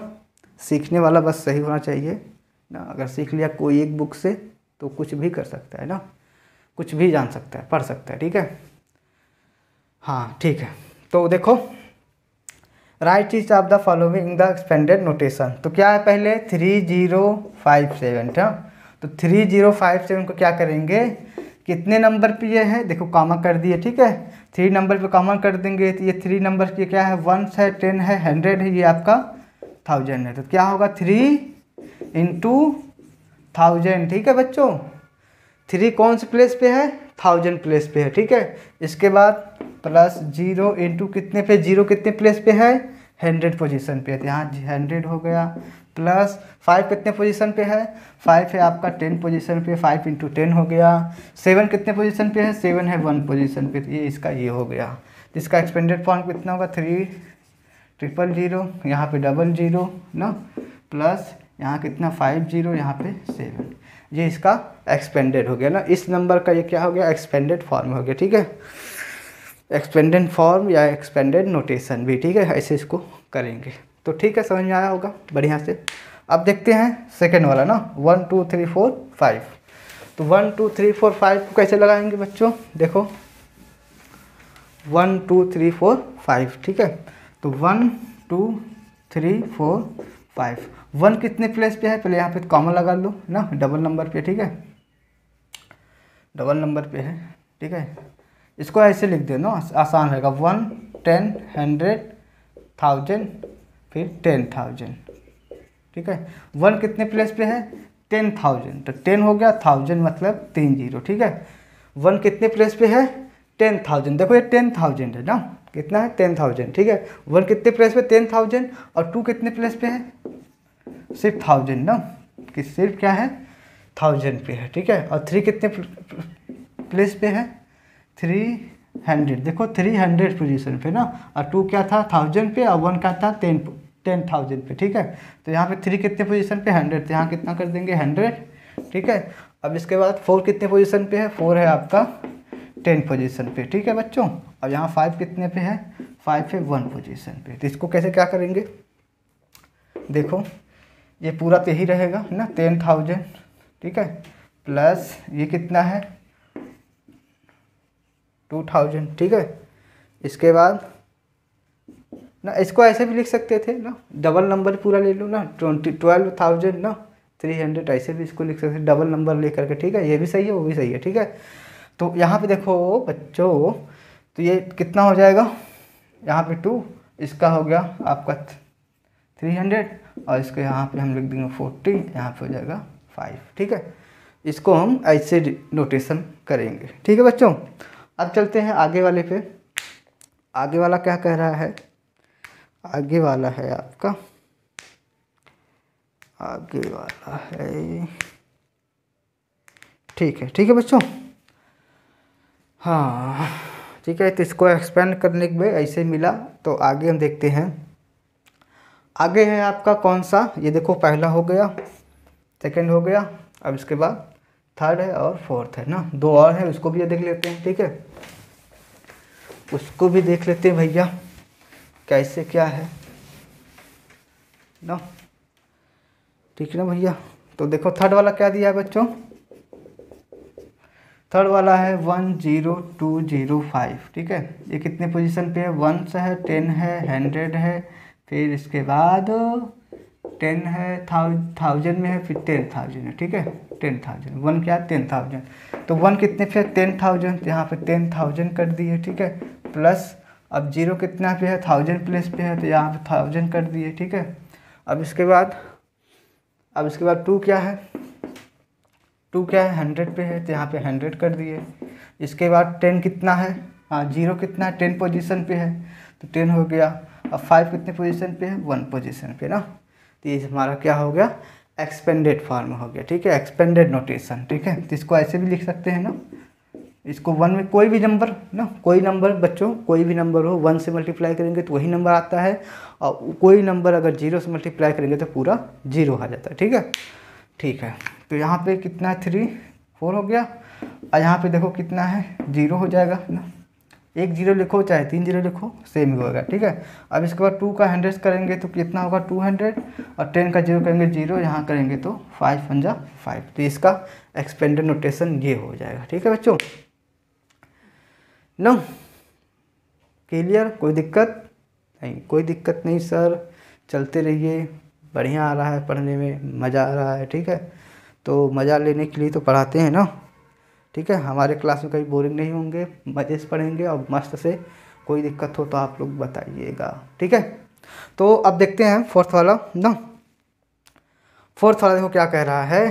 S1: सीखने वाला बस सही होना चाहिए ना अगर सीख लिया कोई एक बुक से तो कुछ भी कर सकता है ना कुछ भी जान सकता है पढ़ सकता है ठीक है हाँ ठीक है तो देखो write each of the following the expanded notation तो क्या है पहले थ्री जीरो फाइव सेवन हाँ तो थ्री जीरो फाइव सेवन को क्या करेंगे कितने नंबर पे ये है देखो कॉमन कर दिए ठीक है थ्री नंबर पे कॉमन कर देंगे तो ये थ्री नंबर की क्या है वन है टेन है हंड्रेड है ये आपका थाउजेंड है तो क्या होगा थ्री इंटू थाउजेंड ठीक है बच्चों थ्री कौन से प्लेस पे है थाउजेंड प्लेस पे है ठीक है इसके बाद प्लस जीरो इंटू कितने पे जीरो कितने प्लेस पे है हंड्रेड पोजीशन पे है यहाँ हंड्रेड हो गया प्लस फाइव कितने पोजीशन पे है फाइव है आपका टेन पोजीशन पे फाइव इंटू टेन हो गया सेवन कितने पोजीशन पे है सेवन है वन पोजीशन पे ये इसका ये हो गया इसका एक्सपेंडेड फॉर्म कितना होगा थ्री ट्रिपल जीरो यहाँ पे डबल जीरो ना प्लस यहाँ कितना फाइव जीरो यहाँ पे सेवन ये इसका एक्सपेंडेड हो गया ना इस नंबर का ये क्या हो गया एक्सपेंडेड फॉर्म हो गया ठीक है एक्सपेंडेड फॉर्म या एक्सपेंडेड नोटेशन भी ठीक है ऐसे इसको करेंगे तो ठीक है समझ में आया होगा बढ़िया से अब देखते हैं सेकेंड वाला ना one two three four five तो one two three four five को कैसे लगाएंगे बच्चों देखो one two three four five ठीक है तो one two three four five one कितने प्लेस पे है पहले यहाँ पे कॉमन लगा लो ना डबल नंबर पे ठीक है डबल नंबर पे है ठीक है इसको ऐसे लिख दे ना आसान रहेगा वन टेन हंड्रेड थाउजेंड फिर टेन थाउजेंड ठीक है वन कितने प्लेस पे है टेन थाउजेंड तो टेन हो गया थाउजेंड मतलब तीन जीरो ठीक है वन कितने प्लेस पे है टेन थाउजेंड देखो ये टेन थाउजेंड है ना कितना है टेन थाउजेंड ठीक है वन कितने प्लेस पे टेन थाउजेंड और टू कितने प्लेस पे है सिर्फ थाउजेंड ना कि सिर्फ क्या है थाउजेंड पे है ठीक है और थ्री कितने प्लेस पे है थ्री हंड्रेड देखो थ्री हंड्रेड पोजिशन पे ना और टू क्या था थाउजेंड पे और वन क्या था टेन टेन थाउजेंड पे ठीक है तो यहाँ पे थ्री कितने पोजिशन पे हंड्रेड तो यहाँ कितना कर देंगे हंड्रेड ठीक है अब इसके बाद फोर कितने पोजिशन पे है फोर है आपका टेन पोजिशन पे ठीक है बच्चों अब यहाँ फाइव कितने पे है फाइव है वन पोजिशन पे तो इसको कैसे क्या करेंगे देखो ये पूरा तो यही रहेगा है ना टेन थाउजेंड ठीक है प्लस ये कितना है टू थाउजेंड ठीक है इसके बाद ना इसको ऐसे भी लिख सकते थे ना डबल नंबर पूरा ले लो ना ट्वेंटी ट्वेल्व थाउजेंड ना थ्री हंड्रेड ऐसे भी इसको लिख सकते थे डबल नंबर ले करके ठीक है ये भी सही है वो भी सही है ठीक है तो यहाँ पे देखो बच्चों तो ये कितना हो जाएगा यहाँ पे टू इसका हो गया आपका थ्री हंड्रेड और इसको यहाँ पे हम लिख देंगे फोर्टी यहाँ पे हो जाएगा फाइव ठीक है इसको हम ऐसे नोटेशन करेंगे ठीक है बच्चों अब चलते हैं आगे वाले पे आगे वाला क्या कह रहा है आगे वाला है आपका आगे वाला है ठीक है ठीक है बच्चों हाँ ठीक है तो इसको एक्सपेंड करने के बाद ऐसे मिला तो आगे हम देखते हैं आगे है आपका कौन सा ये देखो पहला हो गया सेकंड हो गया अब इसके बाद थर्ड है और फोर्थ है ना दो और है उसको भी ये देख लेते हैं ठीक है उसको भी देख लेते हैं भैया कैसे क्या है ना ठीक है ना भैया तो देखो थर्ड वाला क्या दिया है बच्चों थर्ड वाला है one zero two zero five ठीक है ये कितने पोजीशन पे है वन है टेन है हंड्रेड है फिर इसके बाद टेन है थाउजेंड में है फिर टेन थाउजेंड है ठीक है टेन थाउजेंड वन क्या टेन थाउजेंड तो वन कितने पे है टेन थाउजेंड तो यहाँ पे टेन थाउजेंड कर दिए ठीक है प्लस अब जीरो कितना पे है थाउजेंड प्लेस पे है तो यहाँ पे थाउजेंड कर दिए ठीक है अब इसके बाद अब इसके बाद टू क्या है टू क्या है हंड्रेड पे है तो यहाँ पे हंड्रेड कर दिए इसके बाद टेन कितना है हाँ जीरो कितना है टेन पोजिशन पर है तो टेन हो गया और फाइव कितने पोजीशन पे है वन पोजीशन पे ना तो ये हमारा क्या हो गया एक्सपेंडेड फॉर्म हो गया ठीक है एक्सपेंडेड नोटेशन ठीक है तो इसको ऐसे भी लिख सकते हैं ना इसको वन में कोई भी नंबर ना कोई नंबर बच्चों कोई भी नंबर हो वन से मल्टीप्लाई करेंगे तो वही नंबर आता है और कोई नंबर अगर जीरो से मल्टीप्लाई करेंगे तो पूरा जीरो आ जाता है ठीक है ठीक है तो यहाँ पे कितना थ्री फोर हो गया और यहाँ पे देखो कितना है जीरो हो जाएगा ना एक जीरो लिखो चाहे तीन जीरो लिखो सेम ही होगा ठीक है अब इसके बाद टू का हंड्रेड करेंगे तो कितना होगा टू हंड्रेड और टेन का जीरो करेंगे जीरो यहाँ करेंगे तो फाइव पंजा फाइव तो इसका एक्सपेंडेड नोटेशन ये हो जाएगा ठीक है बच्चों नो क्लियर कोई दिक्कत नहीं कोई दिक्कत नहीं सर चलते रहिए बढ़िया आ रहा है पढ़ने में मज़ा आ रहा है ठीक है तो मज़ा लेने के लिए तो पढ़ाते हैं ना ठीक है हमारे क्लास में कभी बोरिंग नहीं होंगे मज़े से पढ़ेंगे और मस्त से कोई दिक्कत हो तो आप लोग बताइएगा ठीक है तो अब देखते हैं फोर्थ वाला ना फोर्थ वाला देखो क्या कह रहा है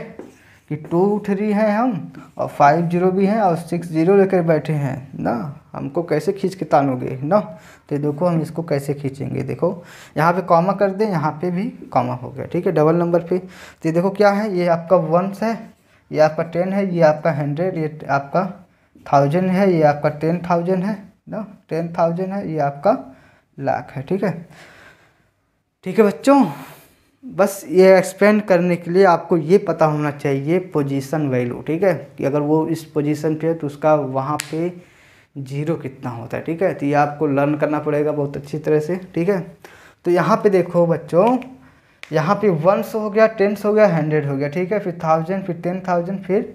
S1: कि टू थ्री हैं हम और फाइव जीरो भी हैं और सिक्स जीरो लेकर बैठे हैं ना हमको कैसे खींच के तानोगे ना तो देखो हम इसको कैसे खींचेंगे देखो यहाँ पे कॉमा कर दें यहाँ पे भी कॉमा हो गया ठीक है डबल नंबर पे तो देखो क्या है ये आपका वंस है ये आपका टेन है ये आपका हंड्रेड ये आपका थाउजेंड है ये आपका टेन थाउजेंड है ना टेन थाउजेंड है ये आपका लाख है ठीक है ठीक है बच्चों बस ये एक्सप्लेन करने के लिए आपको ये पता होना चाहिए पोजीशन वैल्यू ठीक है कि अगर वो इस पोजीशन पे है तो उसका वहाँ पे जीरो कितना होता है ठीक है तो ये आपको लर्न करना पड़ेगा बहुत अच्छी तरह से ठीक है तो यहाँ पे देखो बच्चों यहाँ पे वंस हो गया टेंस हो गया हंड्रेड हो गया ठीक है फिर थाउजेंड फिर टेन थाउजेंड फिर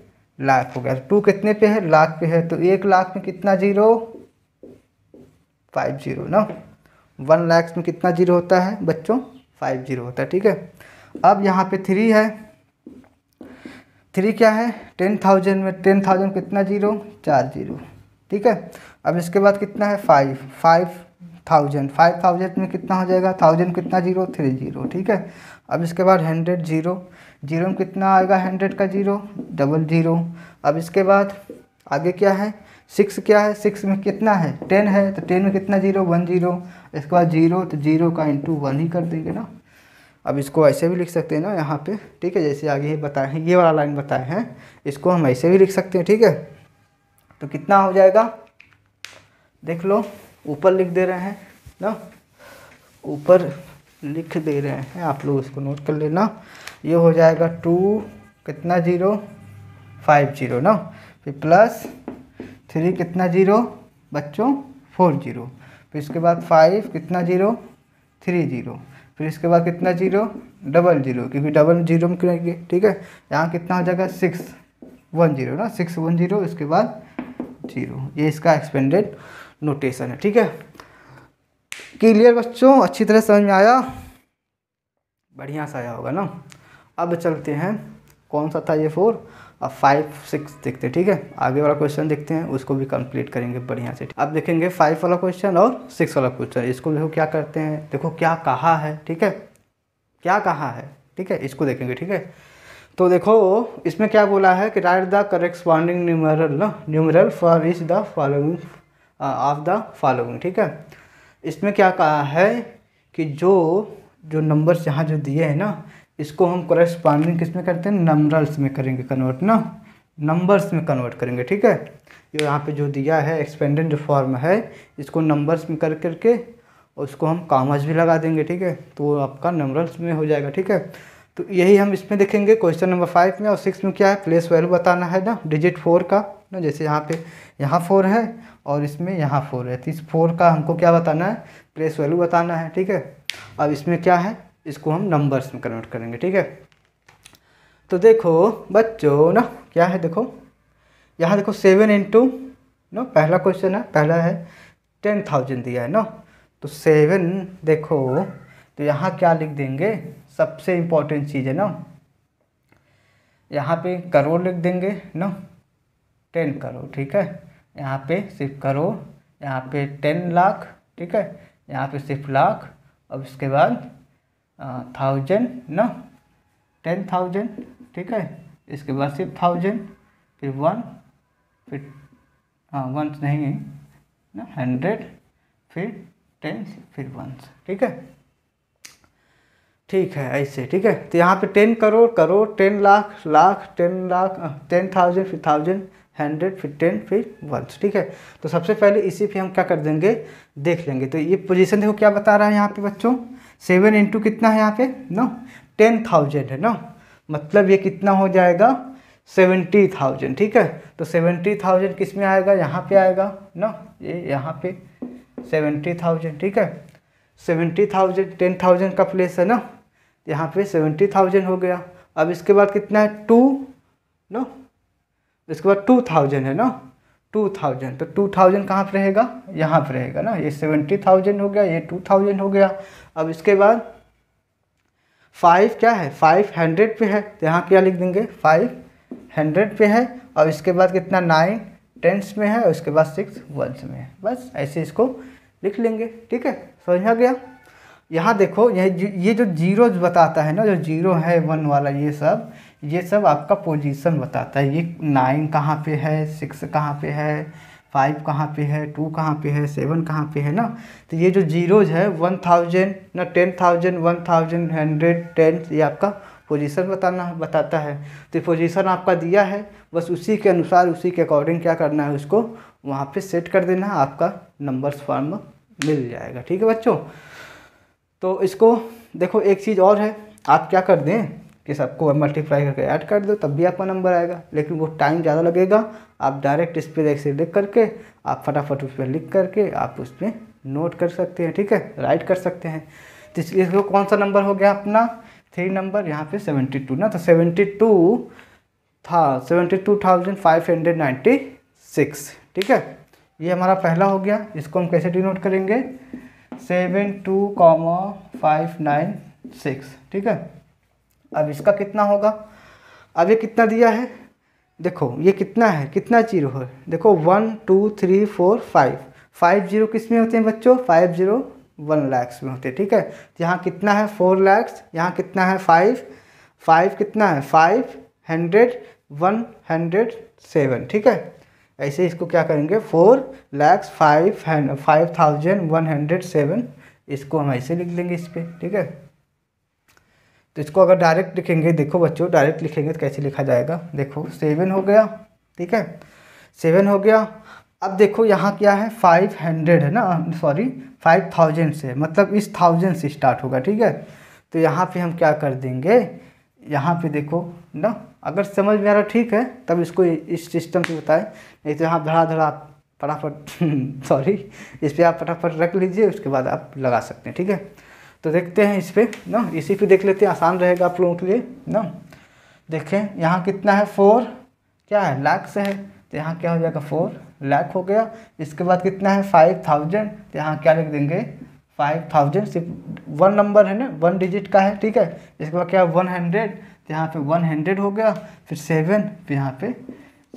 S1: लाख हो गया टू कितने पे है लाख पे है तो एक लाख में कितना जीरो फाइव जीरो ना वन लाख में कितना जीरो होता है बच्चों फाइव जीरो होता है ठीक है अब यहाँ पे थ्री है थ्री क्या है टेन थाउजेंड में टेन थाउजेंड कितना जीरो चार जीरो ठीक है अब इसके बाद कितना है five five thousand five thousand में कितना हो जाएगा थाउजेंड कितना जीरो थ्री जीरो ठीक है अब इसके बाद हंड्रेड जीरो जीरो में कितना आएगा हंड्रेड का जीरो डबल जीरो अब इसके बाद आगे क्या है सिक्स क्या है सिक्स में कितना है टेन है तो टेन में कितना जीरो वन जीरो इसके बाद जीरो तो जीरो का इंटू वन ही कर देंगे ना अब इसको ऐसे भी लिख सकते हैं ना यहाँ पे ठीक है जैसे आगे ये बताए हैं ये वाला लाइन बताए हैं इसको हम ऐसे भी लिख सकते हैं ठीक है तो कितना हो जाएगा देख लो ऊपर लिख दे रहे हैं ना ऊपर लिख दे रहे हैं आप लोग इसको नोट कर लेना ये हो जाएगा टू कितना जीरो फाइव जीरो ना फिर प्लस थ्री कितना जीरो बच्चों फोर जीरो फिर इसके बाद फाइव कितना जीरो थ्री जीरो फिर इसके बाद कितना जीरो डबल जीरो क्योंकि डबल जीरो में करेंगे ठीक है यहाँ कितना हो जाएगा सिक्स वन जीरो ना सिक्स वन जीरो इसके बाद जीरो ये इसका एक्सपेंडेड नोटेशन है ठीक है क्लियर बच्चों अच्छी तरह समझ में आया बढ़िया सा आया होगा ना अब चलते हैं कौन सा था ये फोर अब फाइव सिक्स देखते हैं ठीक है आगे वाला क्वेश्चन देखते हैं उसको भी कंप्लीट करेंगे बढ़िया से अब देखेंगे फाइव वाला क्वेश्चन और सिक्स वाला क्वेश्चन इसको देखो क्या करते हैं देखो क्या कहा है ठीक है क्या कहा है ठीक है इसको देखेंगे ठीक है तो देखो इसमें क्या बोला है कि राइट द करेक्सपॉन्डिंग न्यूमरल ना numeral for each the following of the following ठीक है इसमें क्या कहा है कि जो जो नंबर्स यहाँ जो दिए हैं ना इसको हम करस्पॉन्डिंग किस में करते हैं नंबरल्स में करेंगे कन्वर्ट ना नंबर्स में कन्वर्ट करेंगे ठीक है जो यहाँ पे जो दिया है एक्सपेंडेंट जो फॉर्म है इसको नंबर्स में कर करके और उसको हम कामज भी लगा देंगे ठीक है तो वो आपका नंबरल्स में हो जाएगा ठीक है तो यही हम इसमें देखेंगे क्वेश्चन नंबर फाइव में और सिक्स में क्या है प्लेस वैल्यू बताना है ना डिजिट फोर का ना जैसे यहाँ पे यहाँ फोर है और इसमें यहाँ फोर है इस फोर का हमको क्या बताना है प्लेस वैल्यू बताना है ठीक है अब इसमें क्या है इसको हम नंबर्स में कन्वर्ट करेंगे ठीक है तो देखो बच्चों ना क्या है देखो यहाँ देखो सेवन इंटू ना पहला क्वेश्चन है पहला है टेन थाउजेंड दिया है ना तो सेवन देखो तो यहाँ क्या लिख देंगे सबसे इम्पोर्टेंट चीज़ है ना यहाँ पे करोड़ लिख देंगे ना टेन करोड़ ठीक है यहाँ पे सिर्फ करोड़ यहाँ पे टेन लाख ठीक है यहाँ पे सिर्फ लाख अब इसके बाद थाउजेंड न टेन थाउजेंड ठीक है इसके बाद सिर्फ थाउजेंड फिर वन फिर हाँ वंस नहीं है ना हंड्रेड फिर टेन फिर वंस ठीक है ठीक है ऐसे ठीक है तो यहाँ पे ten crore crore ten lakh lakh ten lakh ten thousand फिर थाउजेंड हंड्रेड फिर टेन फिर वन ठीक है तो सबसे पहले इसी पे हम क्या कर देंगे देख लेंगे तो ये पोजीशन देखो क्या बता रहा है यहाँ पे बच्चों सेवन इंटू कितना है यहाँ पे ना टेन थाउजेंड है ना मतलब ये कितना हो जाएगा सेवेंटी थाउजेंड ठीक है तो सेवेंटी थाउजेंड किस में आएगा यहाँ पे आएगा ना ये यहाँ पे सेवेंटी थाउजेंड ठीक है सेवेंटी थाउजेंड टेन थाउजेंड का प्लेस है ना यहाँ पे सेवेंटी थाउजेंड हो गया अब इसके बाद कितना है टू ना इसके बाद टू थाउजेंड है ना टू थाउजेंड तो टू थाउजेंड कहाँ पर रहेगा यहाँ पर रहेगा ना ये सेवेंटी थाउजेंड हो गया ये टू थाउजेंड हो गया अब इसके बाद फाइव क्या है फाइव हंड्रेड पे है तो यहाँ क्या लिख देंगे फाइव हंड्रेड पे है और इसके बाद कितना नाइन टेंथ में है और उसके बाद सिक्स वंस में है बस ऐसे इसको लिख लेंगे ठीक है समझा गया यहाँ देखो यह ये जो जीरो बताता है ना जो जीरो है वन वाला ये सब ये सब आपका पोजीशन बताता है ये नाइन कहाँ पे है सिक्स कहाँ पे है फाइव कहाँ पे है टू कहाँ पे है सेवन कहाँ पे है ना तो ये जो जीरोज है वन थाउजेंड ना ten thousand one thousand hundred ten ये आपका पोजीशन बताना बताता है तो पोजीशन आपका दिया है बस उसी के अनुसार उसी के अकॉर्डिंग क्या करना है उसको वहाँ पे सेट कर देना आपका नंबर्स फॉर्म मिल जाएगा ठीक है बच्चों तो इसको देखो एक चीज़ और है आप क्या कर दें कि सबको मल्टीप्लाई करके ऐड कर दो तब भी आपका नंबर आएगा लेकिन वो टाइम ज़्यादा लगेगा आप डायरेक्ट इस पर से लिख करके आप फटाफट उस पर लिख करके आप उस पर नोट कर सकते हैं ठीक है राइट कर सकते हैं तो इसलिए इसको कौन सा नंबर हो गया अपना थ्री नंबर यहाँ पे सेवेंटी टू ना तो सेवेंटी टू था seventy two thousand five hundred ninety six ठीक है ये हमारा पहला हो गया इसको हम कैसे डिनोट करेंगे seven two comma five nine six ठीक है अब इसका कितना होगा अब ये कितना दिया है देखो ये कितना है कितना जीरो है देखो one two three four five five zero किस में होते हैं बच्चों फाइव जीरो वन लैक्स में होते हैं ठीक है यहाँ कितना है फोर लैक्स यहाँ कितना है फाइव फाइव कितना है five hundred one hundred seven ठीक है ऐसे इसको क्या करेंगे four lakhs five five thousand one hundred seven इसको हम ऐसे लिख लेंगे इस पर ठीक है तो इसको अगर डायरेक्ट लिखेंगे देखो बच्चों डायरेक्ट लिखेंगे तो कैसे लिखा जाएगा देखो सेवन हो गया ठीक है सेवन हो गया अब देखो यहाँ क्या है फाइव हंड्रेड है ना सॉरी फाइव थाउजेंड से मतलब इस थाउजेंड से स्टार्ट होगा ठीक है तो यहाँ पे हम क्या कर देंगे यहाँ पे देखो ना अगर समझ में आ रहा ठीक है तब इसको इस सिस्टम से बताएं नहीं तो यहाँ धड़ा धड़ा फटाफट सॉरी इस पर आप फटाफट रख लीजिए उसके बाद आप लगा सकते हैं ठीक है तो देखते हैं इस पर ना इसी पे देख लेते हैं आसान रहेगा आप लोगों के लिए ना देखें यहाँ कितना है फोर क्या है लाख से है तो यहाँ क्या हो जाएगा फोर लैक हो गया इसके बाद कितना है फाइव थाउजेंड तो यहाँ क्या लिख देंगे फाइव थाउजेंड सिर्फ वन नंबर है ना वन डिजिट का है ठीक है इसके बाद क्या है वन हंड्रेड तो यहाँ पे वन हंड्रेड हो गया फिर सेवन फिर यहाँ पे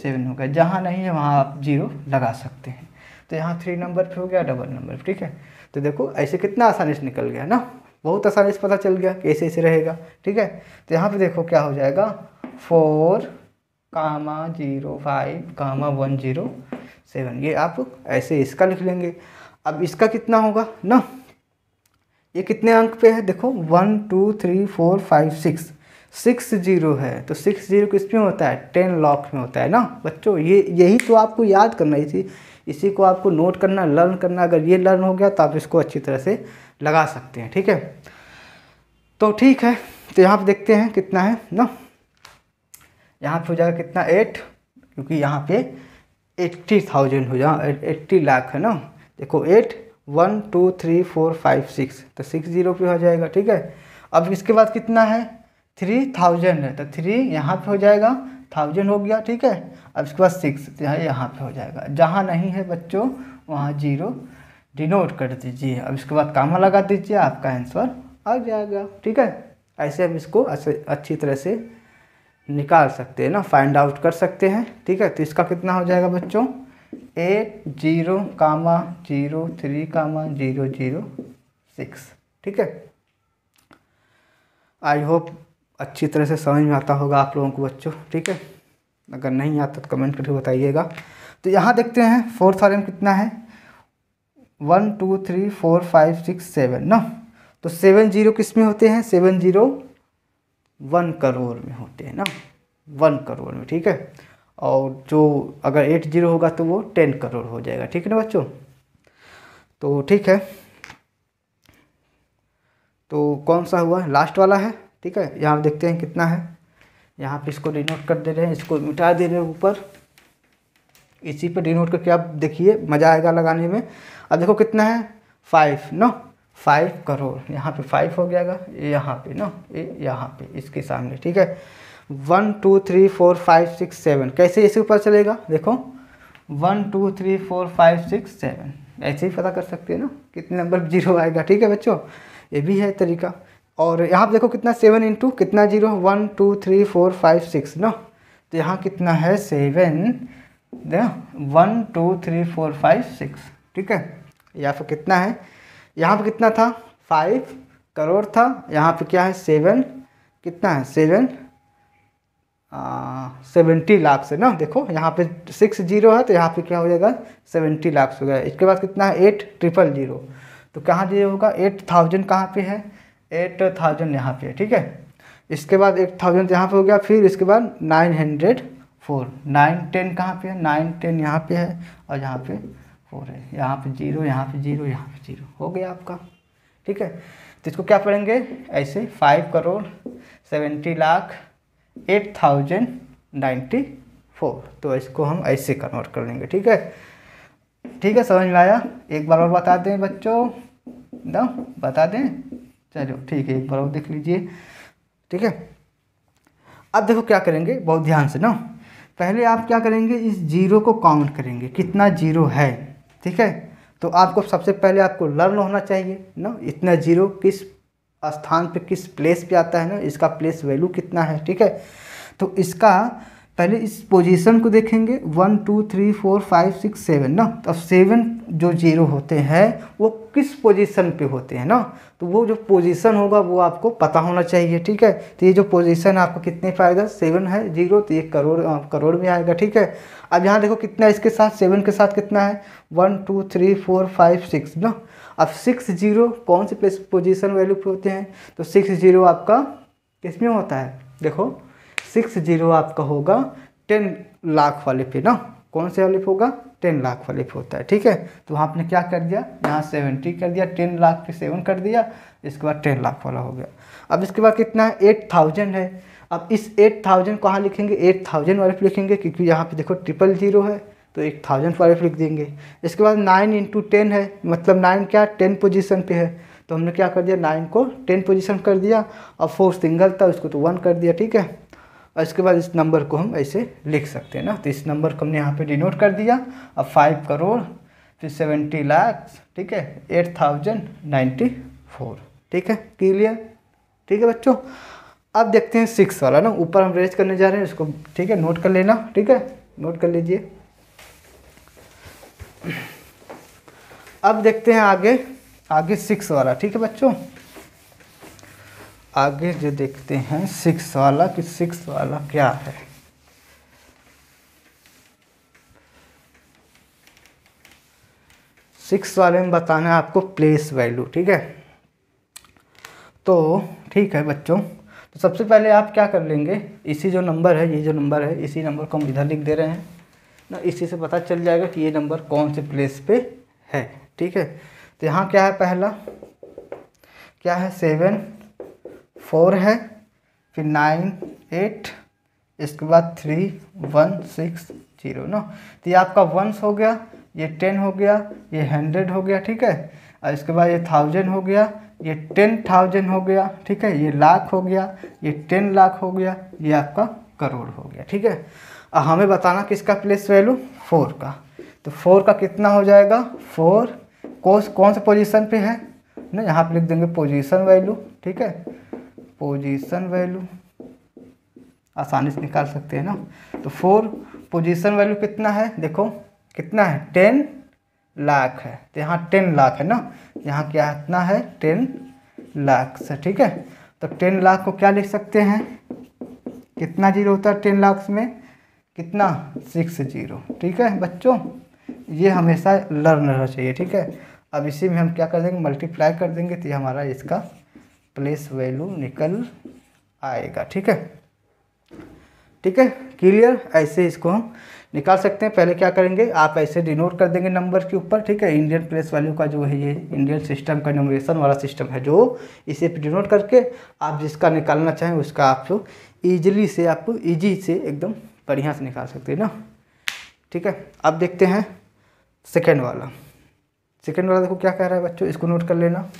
S1: सेवन हो गया जहाँ नहीं है वहाँ आप जीरो लगा सकते हैं तो यहाँ थ्री नंबर पे हो गया डबल नंबर ठीक है तो देखो ऐसे कितना आसानी से निकल गया ना बहुत आसानी से पता चल गया कैसे ऐसे रहेगा ठीक है तो यहाँ पे देखो क्या हो जाएगा four comma zero five comma one zero seven ये आप ऐसे इसका लिख लेंगे अब इसका कितना होगा ना ये कितने अंक पे है देखो one two three four five six six zero है तो सिक्स जीरो किस में होता है टेन लॉक में होता है ना बच्चों ये यही तो आपको याद करना इसी इसी को आपको नोट करना लर्न करना अगर ये लर्न हो गया तो आप इसको अच्छी तरह से लगा सकते हैं ठीक है तो ठीक है तो यहाँ पर देखते हैं कितना है ना यहाँ पे हो जाएगा कितना एट क्योंकि यहाँ पे एट्टी थाउजेंड हो जाए एट्टी लाख है ना देखो eight one two three four five six तो सिक्स जीरो पे हो जाएगा ठीक है अब इसके बाद कितना है थ्री थाउजेंड है तो थ्री यहाँ पे हो जाएगा थाउजेंड हो गया ठीक है अब इसके बाद सिक्स तो यहाँ यहाँ पर हो जाएगा जहाँ नहीं है बच्चों वहाँ जीरो डिनोट कर दीजिए अब इसके बाद कामा लगा दीजिए आपका आंसर आ जाएगा ठीक है ऐसे हम इसको अच्छी तरह से निकाल सकते हैं ना फाइंड आउट कर सकते हैं ठीक है तो इसका कितना हो जाएगा बच्चों eight zero comma zero three comma zero zero six ठीक है आई होप अच्छी तरह से समझ में आता होगा आप लोगों को बच्चों ठीक है अगर नहीं आता तो कमेंट करके बताइएगा तो यहाँ देखते हैं फोर्थ आर कितना है one two three four five six seven ना तो सेवन जीरो किस में होते हैं सेवन जीरो वन करोड़ में होते हैं ना वन करोड़ में ठीक है और जो अगर एट जीरो होगा तो वो टेन करोड़ हो जाएगा ठीक है ना बच्चों तो ठीक है तो कौन सा हुआ लास्ट वाला है ठीक है यहाँ देखते हैं कितना है यहाँ पे इसको डिनोट कर दे रहे हैं इसको मिटा दे रहे हैं ऊपर इसी पे डिनोट करके आप देखिए मज़ा आएगा लगाने में अब देखो कितना है फाइव नो फाइव करोड़ यहाँ पे फाइव हो गया यहाँ पे नो ये यहाँ पे इसके सामने ठीक है one two three four five six seven कैसे इसके ऊपर चलेगा देखो one two three four five six seven ऐसे ही पता कर सकते हैं ना कितने नंबर जीरो आएगा ठीक है बच्चों ये भी है तरीका और यहाँ पर देखो कितना सेवन इंटू कितना zero one two three four five six ना तो यहाँ कितना है seven one two three four five six ठीक है या फिर कितना है यहाँ पे कितना था फाइव करोड़ था यहाँ पे क्या है सेवन कितना है सेवन सेवेंटी लाख से ना देखो यहाँ पे सिक्स जीरो है तो यहाँ पे क्या हो जाएगा सेवेंटी लाख हो गया इसके बाद कितना है एट ट्रिपल जीरो तो कहाँ जीरो होगा एट थाउजेंड कहाँ पर है एट थाउजेंड यहाँ पे ठीक है इसके बाद एट थाउजेंड यहाँ पे हो गया फिर इसके बाद nine hundred four nine ten कहाँ पे है नाइन टेन यहाँ पे है और यहाँ पे फोर है यहाँ पे जीरो यहाँ पे जीरो यहाँ पे जीरो हो गया आपका ठीक है तो इसको क्या पढ़ेंगे ऐसे five crore seventy lakh eight thousand ninety four तो इसको हम ऐसे कन्वर्ट कर लेंगे ठीक है ठीक है समझ में आया एक बार और बता दें बच्चों एकदम बता दें चलो ठीक है एक बार और देख लीजिए ठीक है अब देखो क्या करेंगे बहुत ध्यान से ना पहले आप क्या करेंगे इस जीरो को काउंट करेंगे कितना जीरो है ठीक है तो आपको सबसे पहले आपको लर्न होना चाहिए ना इतना जीरो किस स्थान पे किस प्लेस पे आता है ना इसका प्लेस वैल्यू कितना है ठीक है तो इसका पहले इस पोजीशन को देखेंगे one two three four five six seven ना तो अब सेवन जो जीरो होते हैं वो किस पोजीशन पे होते हैं ना तो वो जो पोजीशन होगा वो आपको पता होना चाहिए ठीक है तो ये जो पोजीशन आपको कितने पे आएगा सेवन है जीरो तो ये करोड़ आ, करोड़ में आएगा ठीक है अब यहाँ देखो कितना इसके साथ सेवन के साथ कितना है one two three four five six ना अब सिक्स जीरो कौन से पोजिशन वैल्यू पे होते हैं तो सिक्स जीरो आपका किस में होता है देखो सिक्स जीरो आपका होगा टेन लाख वाले पे ना कौन से वाले पे होगा टेन लाख वाले पे होता है ठीक है तो वहाँ आपने क्या कर दिया यहाँ सेवेंटी कर दिया टेन लाख पे सेवन कर दिया इसके बाद टेन लाख वाला हो गया अब इसके बाद कितना है एट थाउजेंड है अब इस एट थाउजेंड कहाँ लिखेंगे एट थाउजेंड वाले पे लिखेंगे क्योंकि यहाँ पे देखो ट्रिपल जीरो है तो एट थाउजेंड वाले पे लिख देंगे इसके बाद नाइन इंटू टेन है मतलब नाइन क्या टेन पोजिशन पे है तो हमने क्या कर दिया नाइन को टेन पोजीशन कर दिया और फोर सिंगल था उसको तो वन कर दिया ठीक है और इसके बाद इस नंबर को हम ऐसे लिख सकते हैं ना तो इस नंबर को हमने यहाँ पे डिनोट कर दिया अब फाइव करोड़ फिर सेवेंटी लाख ठीक है एट थाउजेंड नाइन्टी फोर ठीक है क्लियर ठीक है बच्चों अब देखते हैं सिक्स वाला ना ऊपर हम रेज करने जा रहे हैं इसको ठीक है नोट कर लेना ठीक है नोट कर लीजिए अब देखते हैं आगे आगे सिक्स वाला ठीक है बच्चों आगे जो देखते हैं सिक्स वाला कि सिक्स वाला क्या है सिक्स वाले में बताना है आपको प्लेस वैल्यू ठीक है तो ठीक है बच्चों तो सबसे पहले आप क्या कर लेंगे इसी जो नंबर है ये जो नंबर है इसी नंबर को हम इधर लिख दे रहे हैं ना इसी से पता चल जाएगा कि ये नंबर कौन से प्लेस पे है ठीक है तो यहाँ क्या है पहला क्या है सेवन फोर है फिर नाइन एट इसके बाद थ्री वन सिक्स जीरो नौ तो ये आपका वंस हो गया ये टेन हो गया ये हंड्रेड हो गया ठीक है और इसके बाद ये थाउजेंड हो गया ये टेन थाउजेंड हो गया ठीक है ये लाख हो गया ये टेन लाख हो गया ये आपका करोड़ हो गया ठीक है और हमें बताना किसका प्लेस वैल्यू फोर का तो फोर का कितना हो जाएगा फोर कौन कौन से पोजिशन पर है ना यहाँ पर लिख देंगे पोजिशन वैल्यू ठीक है पोजीशन वैल्यू आसानी से निकाल सकते हैं ना तो फोर पोजीशन वैल्यू कितना है देखो कितना है टेन लाख है तो यहाँ टेन लाख है ना यहाँ क्या इतना है टेन लाख से ठीक है तो टेन लाख को क्या लिख सकते हैं कितना जीरो होता है टेन लाख में कितना सिक्स जीरो ठीक है बच्चों ये हमेशा लर्न रहना चाहिए ठीक है अब इसी में हम क्या कर देंगे मल्टीप्लाई कर देंगे तो ये हमारा इसका प्लेस वैल्यू निकल आएगा ठीक है ठीक है क्लियर ऐसे इसको हम निकाल सकते हैं पहले क्या करेंगे आप ऐसे डिनोट कर देंगे नंबर के ऊपर ठीक है इंडियन प्लेस वैल्यू का जो है ये इंडियन सिस्टम का नोमेशन वाला सिस्टम है जो इसे डिनोट करके आप जिसका निकालना चाहें उसका आप जो ईजिली से आप ईजी से एकदम बढ़िया से निकाल सकते हैं ना ठीक है अब देखते हैं सेकेंड वाला सेकेंड वाला देखो क्या कह रहा है बच्चों इसको नोट कर लेना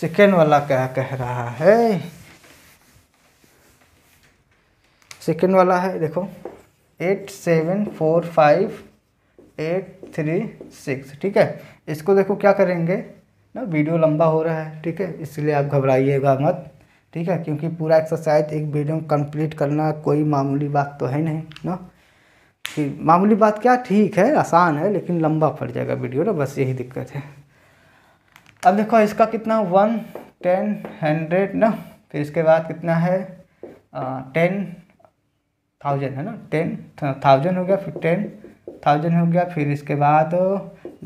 S1: सेकेंड वाला क्या कह रहा है सेकेंड वाला है देखो eight seven four five eight three six ठीक है इसको देखो क्या करेंगे ना वीडियो लंबा हो रहा है ठीक है इसलिए आप घबराइएगा मत ठीक है क्योंकि पूरा एक्सरसाइज एक वीडियो में कम्प्लीट करना कोई मामूली बात तो है नहीं ना कि मामूली बात क्या ठीक है आसान है लेकिन लंबा पड़ जाएगा वीडियो ना बस यही दिक्कत है अब देखो इसका कितना वन टेन हंड्रेड ना फिर इसके बाद कितना है टेन थाउजेंड है ना टेन थाउजेंड हो गया फिर टेन थाउजेंड हो गया फिर इसके बाद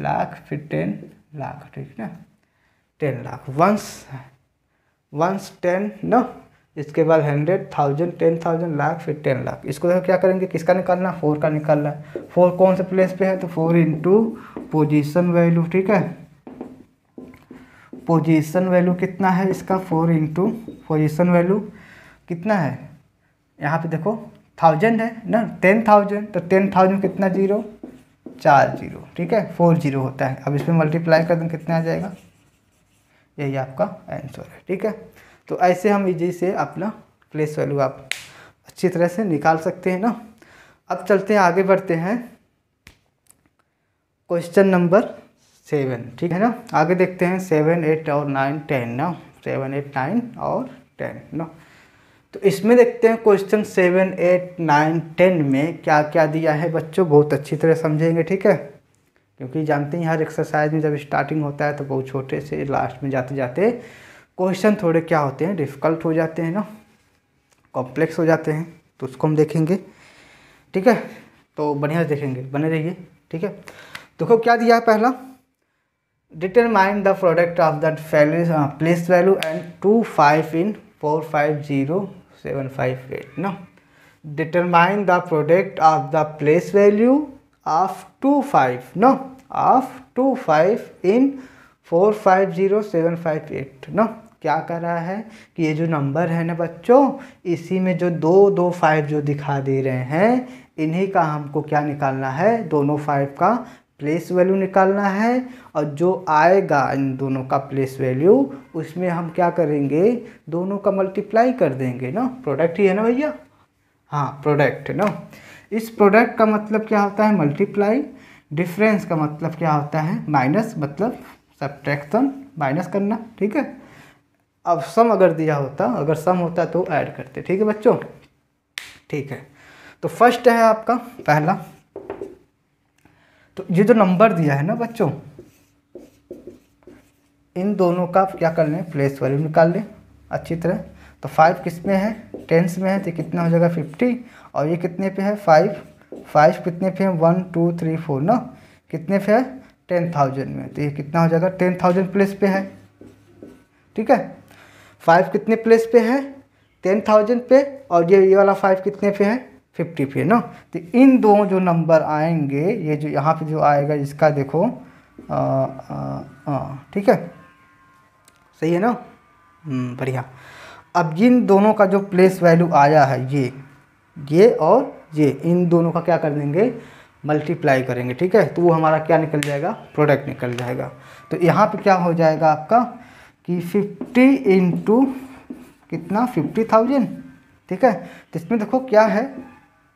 S1: लाख फिर टेन लाख ठीक ना ten lakh ones ones ten न इसके बाद hundred thousand ten thousand lakh फिर टेन लाख इसको देखो क्या करेंगे किसका निकालना फोर का निकालना है फोर कौन से प्लेस पे है तो फोर इंटू पोजिशन वैल्यू ठीक है पोजीशन वैल्यू कितना है इसका फोर इंटू पोजिशन वैल्यू कितना है यहाँ पे देखो थाउजेंड है ना टेन थाउजेंड तो टेन थाउजेंड कितना जीरो चार जीरो ठीक है फोर जीरो होता है अब इसमें मल्टीप्लाई कर दें कितना आ जाएगा यही आपका आंसर है ठीक है तो ऐसे हम इजी से अपना प्लेस वैल्यू आप अच्छी तरह से निकाल सकते हैं ना अब चलते हैं आगे बढ़ते हैं क्वेश्चन नंबर सेवन ठीक है ना आगे देखते हैं सेवन एट और नाइन टेन ना सेवन एट नाइन और टेन ना तो इसमें देखते हैं question seven eight nine ten में क्या क्या दिया है बच्चों बहुत अच्छी तरह समझेंगे ठीक है क्योंकि जानते हैं हर एक्सरसाइज में जब स्टार्टिंग होता है तो बहुत छोटे से लास्ट में जाते जाते क्वेश्चन थोड़े क्या होते हैं डिफ़िकल्ट हो जाते हैं ना कॉम्प्लेक्स हो जाते हैं तो उसको हम देखेंगे ठीक है तो बढ़िया से देखेंगे बने रहिए ठीक है देखो क्या दिया है पहला determine the product of that value uh, place value and 2 5 in 4 5 0 7 5 8 no determine the product of the place value of 2 5 no of 2 5 in 4 5 0 7 5 8 no क्या कर रहा है कि ये जो नंबर है ना बच्चों इसी में जो दो दो फाइव जो दिखा दे रहे हैं इन्हीं का हमको क्या निकालना है दोनों फाइव का प्लेस वैल्यू निकालना है और जो आएगा इन दोनों का प्लेस वैल्यू उसमें हम क्या करेंगे दोनों का मल्टीप्लाई कर देंगे ना प्रोडक्ट ही है ना भैया हाँ प्रोडक्ट ना इस प्रोडक्ट का मतलब क्या होता है मल्टीप्लाई डिफरेंस का मतलब क्या होता है माइनस मतलब सब्ट्रैक्शन माइनस करना ठीक है अब सम अगर दिया होता अगर सम होता तो ऐड करते ठीक है बच्चों ठीक है तो फर्स्ट है आपका पहला तो ये जो नंबर दिया है ना बच्चों इन दोनों का क्या कर लें प्लेस वैल्यू निकाल लें अच्छी तरह तो फाइव किस में है टेंस में है तो कितना हो जाएगा फिफ्टी और ये कितने पे है फाइव फाइव कितने पे है वन टू थ्री फोर ना कितने पे है टेन थाउजेंड में तो ये कितना हो जाएगा टेन थाउजेंड प्लेस पे है ठीक है फाइव कितने प्लेस पे है टेन थाउजेंड पे और ये ये वाला फाइव कितने पे है फिफ्टी पे ना तो इन दो जो नंबर आएंगे ये जो यहाँ पे जो आएगा इसका देखो ठीक है सही है ना हम्म, बढ़िया अब जिन दोनों का जो प्लेस वैल्यू आया है ये ये और ये इन दोनों का क्या कर देंगे मल्टीप्लाई करेंगे ठीक है तो वो हमारा क्या निकल जाएगा प्रोडक्ट निकल जाएगा तो यहाँ पे क्या हो जाएगा आपका कि फिफ्टी इंटू कितना फिफ्टी थाउजेंड ठीक है तो इसमें देखो क्या है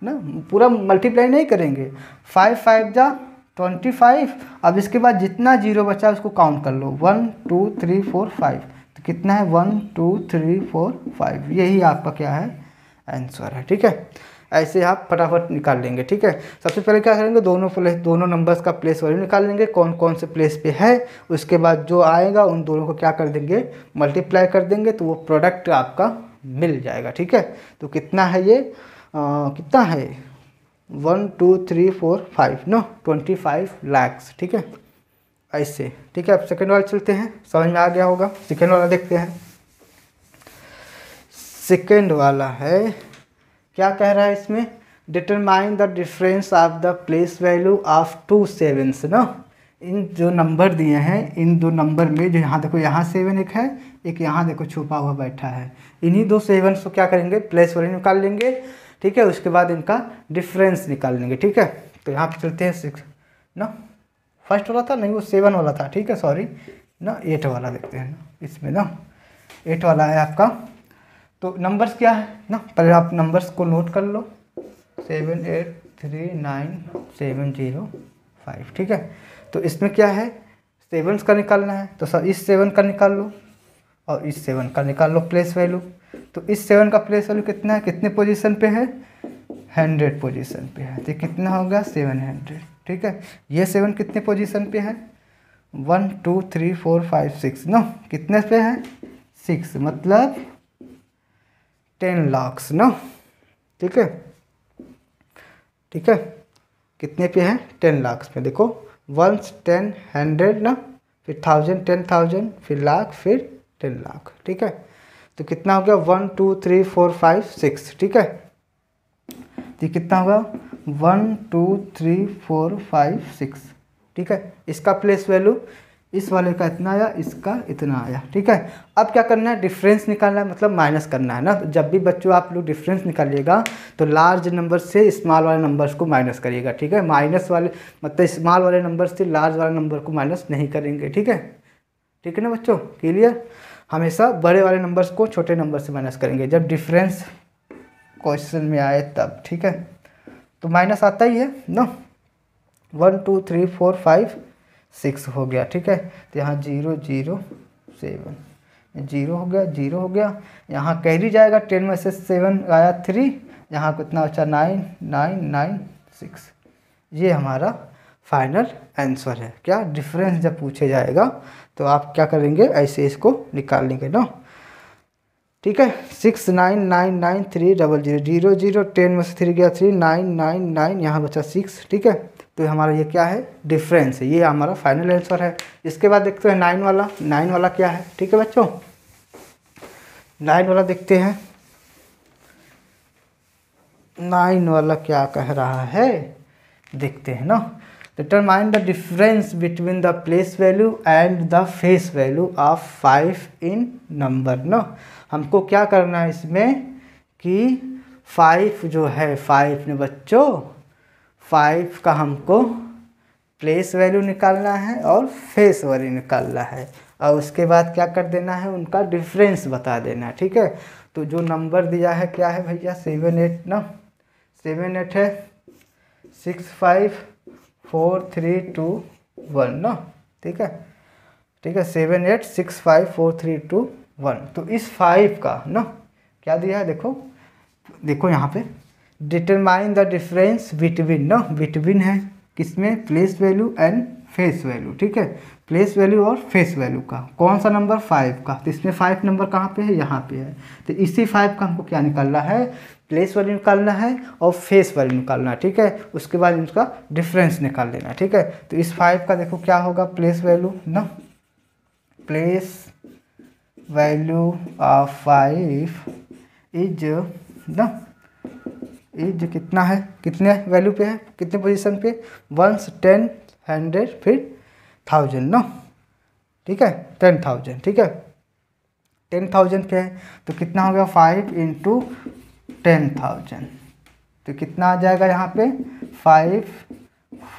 S1: ना पूरा मल्टीप्लाई नहीं करेंगे फाइव फाइव जा ट्वेंटी फाइव अब इसके बाद जितना जीरो बचा उसको काउंट कर लो one two three four five तो कितना है one two three four five यही आपका क्या है आंसर है ठीक है ऐसे आप फटाफट निकाल लेंगे ठीक है सबसे पहले क्या करेंगे दोनों प्लेस दोनों नंबर्स का प्लेस वैल्यू निकाल लेंगे कौन कौन से प्लेस पे है उसके बाद जो आएगा उन दोनों को क्या कर देंगे मल्टीप्लाई कर देंगे तो वो प्रोडक्ट आपका मिल जाएगा ठीक है तो कितना है ये कितना है one two three four five no twenty five lakhs ठीक है ऐसे ठीक है अब सेकेंड वाला चलते हैं समझ में आ गया होगा सेकेंड वाला देखते हैं सेकेंड वाला है क्या कह रहा है इसमें determine the difference of the place value of two sevens न इन जो नंबर दिए हैं इन दो नंबर में जो यहाँ देखो यहाँ सेवन एक है एक यहाँ देखो छुपा हुआ बैठा है इन्हीं दो सेवन को क्या करेंगे प्लेस वैल्यू निकाल लेंगे ठीक है उसके बाद इनका डिफरेंस निकाल लेंगे ठीक है तो यहाँ पे चलते हैं सिक्स ना फर्स्ट वाला था नहीं वो सेवन वाला था ठीक है सॉरी ना एट वाला देखते हैं ना इसमें ना एट वाला है आपका तो नंबर्स क्या है ना पहले आप नंबर्स को नोट कर लो seven eight three nine seven zero five ठीक है तो इसमें क्या है सेवन का निकालना है तो सर इस सेवन का निकाल लो और इस सेवन का निकाल लो प्लेस वैल्यू तो इस सेवन का प्लेस वैल्यू कितना है कितने पोजीशन पे है हंड्रेड पोजीशन पे है तो कितना होगा सेवन हंड्रेड ठीक है ये सेवन कितने पोजीशन पे है one two three four five six no कितने पे है सिक्स मतलब टेन लाख्स नो ठीक है ठीक है कितने पे है टेन लाख्स पे देखो वंस टेन हंड्रेड ना फिर थाउजेंड टेन थाउजेंड फिर लाख फिर टेन लाख ठीक है तो कितना हो गया one two three four five six ठीक है तो कितना होगा one two three four five six ठीक है इसका प्लेस वैल्यू इस वाले का इतना आया इसका इतना आया ठीक है अब क्या करना है डिफरेंस निकालना है मतलब माइनस करना है ना जब भी बच्चों आप लोग डिफरेंस निकालिएगा तो लार्ज नंबर से स्मॉल वाले नंबर्स को माइनस करिएगा ठीक है माइनस वाले मतलब स्मॉल वाले नंबर से लार्ज वाले नंबर को माइनस नहीं करेंगे ठीक है ठीक है ना बच्चों क्लियर हमेशा बड़े वाले नंबर्स को छोटे नंबर से माइनस करेंगे जब डिफरेंस क्वेश्चन में आए तब ठीक है तो माइनस आता ही है ना one two three four five six हो गया ठीक है तो यहाँ जीरो जीरो सेवन जीरो हो गया जीरो हो गया यहाँ कैरी जाएगा टेन में से सेवन आया थ्री यहाँ कितना अच्छा नाइन नाइन नाइन सिक्स ये हमारा फाइनल आंसर है क्या डिफरेंस जब पूछे जाएगा तो आप क्या करेंगे ऐसे इसको निकाल लेंगे ना ठीक है six nine nine nine three double zero zero zero ten में से थ्री गया थ्री नाइन नाइन नाइन यहाँ बचा सिक्स ठीक है तो हमारा ये क्या है डिफरेंस है ये हमारा फाइनल आंसर है इसके बाद देखते हैं नाइन वाला नाइन वाला क्या है ठीक है बच्चों नाइन वाला देखते हैं नाइन वाला क्या कह रहा है देखते हैं ना Determine the difference between the place value and the face value of five in number no हमको क्या करना है इसमें कि फाइव जो है फाइव ने बच्चों फाइव का हमको प्लेस वैल्यू निकालना है और फेस वैल्यू निकालना है और उसके बाद क्या कर देना है उनका डिफरेंस बता देना है ठीक है तो जो नंबर दिया है क्या है भैया सेवन एट ना सेवन एट है six five four three two one ना ठीक है ठीक है seven eight six five four three two one तो इस फाइव का ना क्या दिया है देखो देखो यहाँ पे डिटरमाइन द डिफरेंस बिटवीन ना बिटवीन है किसमें place value and face value ठीक है प्लेस वैल्यू और फेस वैल्यू का कौन सा नंबर फाइव का तो इसमें फाइव नंबर कहाँ पे है यहाँ पे है तो इसी फाइव का हमको क्या निकालना है प्लेस वैल्यू निकालना है और फेस वैल्यू निकालना है ठीक है उसके बाद उसका डिफरेंस निकाल लेना है ठीक है तो इस फाइव का देखो क्या होगा प्लेस वैल्यू ना place value of five is न इज कितना है कितने वैल्यू पे है कितने पोजीशन पे वंस टेन हंड्रेड फिर थाउजेंड न ठीक है टेन थाउजेंड ठीक है टेन थाउजेंड पे है तो कितना हो गया फाइव इंटू टेन थाउजेंड तो कितना आ जाएगा यहाँ पे फाइव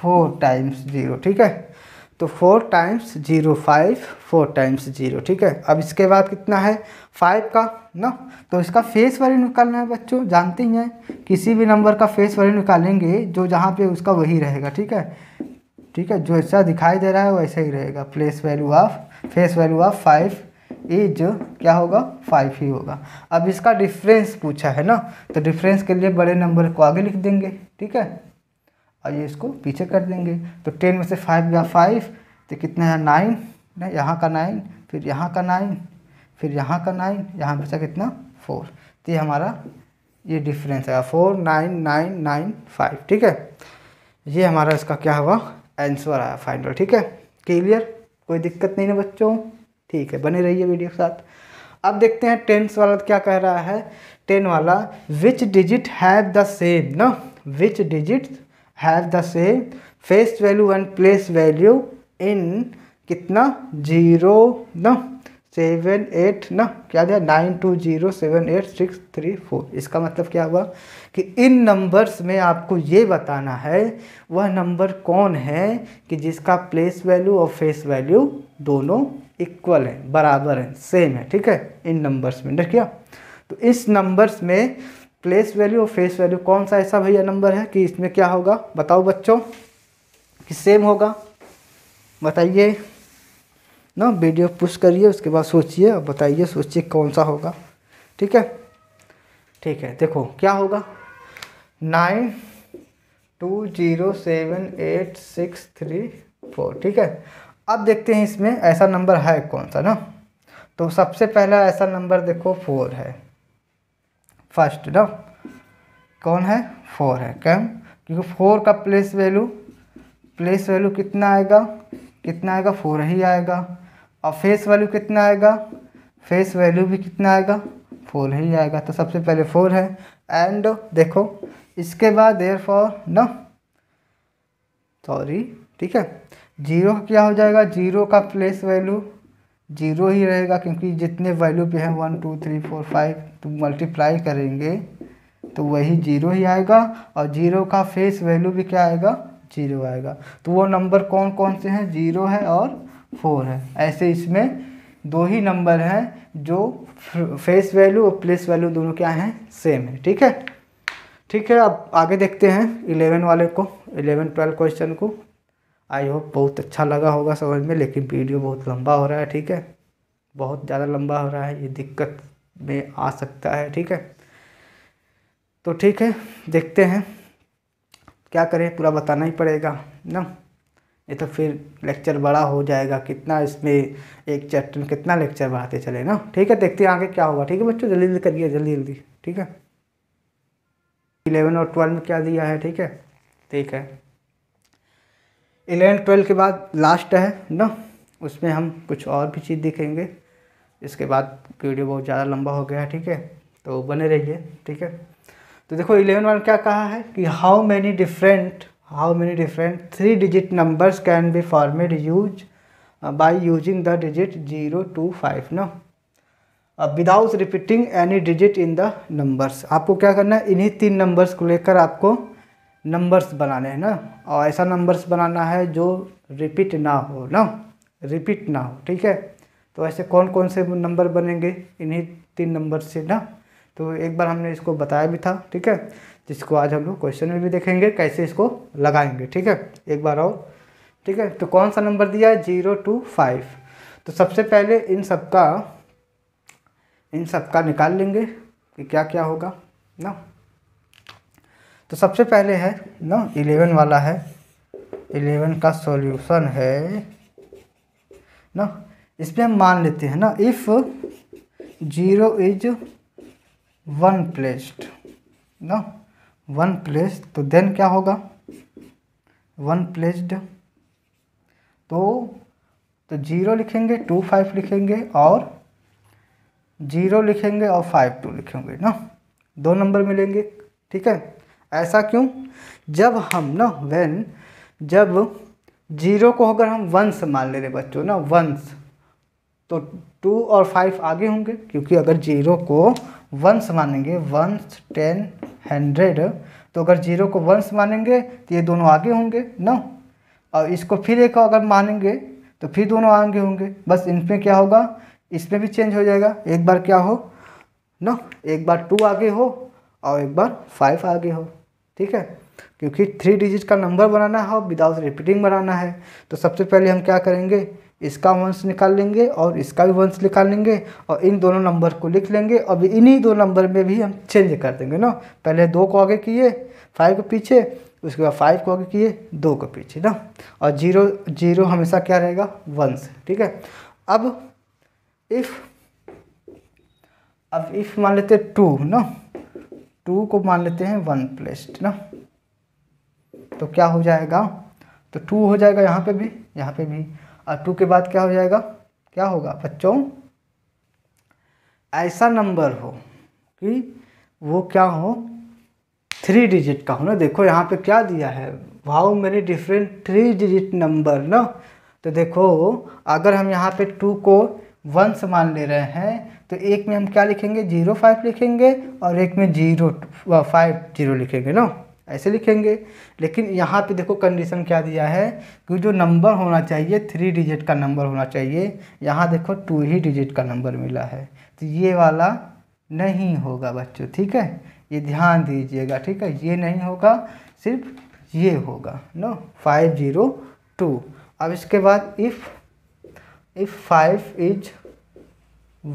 S1: फोर टाइम्स ज़ीरो ठीक है तो four times zero five four times zero ठीक है अब इसके बाद कितना है फाइव का ना तो इसका फेस वैल्यू निकालना है बच्चों जानते ही हैं किसी भी नंबर का फेस वैल्यू निकालेंगे जो जहाँ पे उसका वही रहेगा ठीक है ठीक है जो ऐसा दिखाई दे रहा है वैसा ही रहेगा place value of face value of five is क्या होगा फाइव ही होगा अब इसका डिफरेंस पूछा है ना तो डिफरेंस के लिए बड़े नंबर को आगे लिख देंगे ठीक है और ये इसको पीछे कर देंगे तो टेन में से फाइव या फाइव तो कितना है नाइन यहाँ का नाइन फिर यहाँ का नाइन फिर यहाँ का नाइन यहाँ बचा कितना फोर तो ये हमारा ये डिफरेंस आया four nine nine nine five ठीक है ये हमारा इसका क्या हुआ आंसर आया फाइनल ठीक है क्लियर कोई दिक्कत नहीं है बच्चों ठीक है बने रहिए वीडियो के साथ अब देखते हैं टेंस वाला क्या कह रहा है टेन वाला which digit have the same ना which digit have the same face value and place value in कितना जीरो ना सेवन एट ना क्या दिया nine two zero seven eight six three four इसका मतलब क्या हुआ कि इन नंबर्स में आपको ये बताना है वह नंबर कौन है कि जिसका प्लेस वैल्यू और फेस वैल्यू दोनों इक्वल है बराबर है सेम है ठीक है इन नंबर्स में देखिए तो इस नंबर्स में प्लेस वैल्यू और फेस वैल्यू कौन सा ऐसा भैया नंबर है कि इसमें क्या होगा बताओ बच्चों कि सेम होगा बताइए ना वीडियो पुश करिए उसके बाद सोचिए और बताइए सोचिए कौन सा होगा ठीक है ठीक है देखो क्या होगा nine two zero seven eight six three four ठीक है अब देखते हैं इसमें ऐसा नंबर है कौन सा ना तो सबसे पहला ऐसा नंबर देखो फोर है फर्स्ट ना कौन है फोर है कैम क्योंकि फोर का प्लेस वैल्यू प्लेस वैल्यू कितना आएगा कितना आएगा फोर ही आएगा और फेस वैल्यू कितना आएगा फेस वैल्यू भी कितना आएगा फोर ही आएगा तो सबसे पहले फोर है एंड देखो इसके बाद देयर फॉर न सॉरी ठीक है जीरो क्या हो जाएगा जीरो का प्लेस वैल्यू जीरो ही रहेगा क्योंकि जितने वैल्यू पे हैं one two three four five तो मल्टीप्लाई करेंगे तो वही जीरो ही आएगा और जीरो का फेस वैल्यू भी क्या आएगा जीरो आएगा तो वो नंबर कौन कौन से हैं जीरो है और फोर है ऐसे इसमें दो ही नंबर हैं जो फेस वैल्यू और प्लेस वैल्यू दोनों क्या हैं सेम है ठीक है ठीक है अब आगे देखते हैं इलेवन वाले को इलेवन ट्वेल्व क्वेश्चन को आई होप बहुत अच्छा लगा होगा समझ में लेकिन वीडियो बहुत लंबा हो रहा है ठीक है बहुत ज़्यादा लंबा हो रहा है ये दिक्कत में आ सकता है ठीक है तो ठीक है देखते हैं क्या करें पूरा बताना ही पड़ेगा ना ये तो फिर लेक्चर बड़ा हो जाएगा कितना इसमें एक चैप्टर में कितना लेक्चर बढ़ाते चले ना ठीक है देखते हैं आगे क्या होगा ठीक है बच्चों जल्दी जल्दी करिए जल्दी जल्दी ठीक है इलेवन और ट्वेल्व में क्या दिया है ठीक है ठीक है इलेवन ट्वेल्व के बाद लास्ट है ना उसमें हम कुछ और भी चीज़ देखेंगे इसके बाद वीडियो बहुत ज़्यादा लंबा हो गया ठीक है तो बने रहिए ठीक है तो देखो इलेवन वन क्या कहा है कि how many different how many different three digit numbers can be formed use by using the digit zero two five ना without repeating any digit in the numbers आपको क्या करना है इन्हीं तीन नंबर्स को लेकर आपको नंबर्स बनाने हैं ना और ऐसा नंबर्स बनाना है जो रिपीट ना हो ना रिपीट ना हो ठीक है तो ऐसे कौन कौन से नंबर बनेंगे इन्हीं तीन नंबर से ना तो एक बार हमने इसको बताया भी था ठीक है जिसको आज हम लोग क्वेश्चन में भी देखेंगे कैसे इसको लगाएंगे ठीक है एक बार और ठीक है तो कौन सा नंबर दिया है जीरो टू फाइव तो सबसे पहले इन सबका इन सब का निकाल लेंगे कि क्या क्या होगा ना तो सबसे पहले है ना इलेवन वाला है इलेवन का सॉल्यूशन है ना इसमें हम मान लेते हैं ना if zero is one placed ना वन प्लेस तो देन क्या होगा वन प्लेस्ड तो तो जीरो लिखेंगे टू फाइव लिखेंगे और जीरो लिखेंगे और फाइव टू लिखेंगे ना दो नंबर मिलेंगे ठीक है ऐसा क्यों जब हम ना वेन जब जीरो को अगर हम वंस मान ले रहे बच्चों ना वंस तो टू और फाइव आगे होंगे क्योंकि अगर जीरो को वंस मानेंगे वंस टेन हंड्रेड तो अगर जीरो को वंस मानेंगे तो ये दोनों आगे होंगे ना और इसको फिर एक अगर मानेंगे तो फिर दोनों आगे होंगे बस इनमें क्या होगा इसमें भी चेंज हो जाएगा एक बार क्या हो ना एक बार टू आगे हो और एक बार फाइव आगे हो ठीक है क्योंकि थ्री डिजिट का नंबर बनाना है और विदाउट रिपीटिंग बनाना है तो सबसे पहले हम क्या करेंगे इसका वंश निकाल लेंगे और इसका भी वंश निकाल लेंगे और इन दोनों नंबर को लिख लेंगे और इन्हीं दो नंबर में भी हम चेंज कर देंगे ना पहले दो को आगे किए फाइव के पीछे उसके बाद फाइव को आगे किए दो के पीछे ना और जीरो जीरो हमेशा क्या रहेगा वंश ठीक है अब इफ़ अब इफ़ मान लेते टू ना टू को मान लेते हैं वन प्लस ना तो क्या हो जाएगा तो टू हो जाएगा यहाँ पे भी यहाँ पे भी और टू के बाद क्या हो जाएगा क्या होगा बच्चों ऐसा नंबर हो कि वो क्या हो थ्री डिजिट का हो ना देखो यहाँ पे क्या दिया है वाओ मेरे डिफरेंट थ्री डिजिट नंबर ना तो देखो अगर हम यहाँ पे टू को वंस मान ले रहे हैं तो एक में हम क्या लिखेंगे जीरो फाइव लिखेंगे और एक में जीरो फाइव जीरो लिखेंगे ना ऐसे लिखेंगे लेकिन यहाँ पे देखो कंडीशन क्या दिया है कि जो नंबर होना चाहिए थ्री डिजिट का नंबर होना चाहिए यहाँ देखो टू ही डिजिट का नंबर मिला है तो ये वाला नहीं होगा बच्चों ठीक है ये ध्यान दीजिएगा ठीक है ये नहीं होगा सिर्फ ये होगा नो फाइव जीरो टू अब इसके बाद if if five is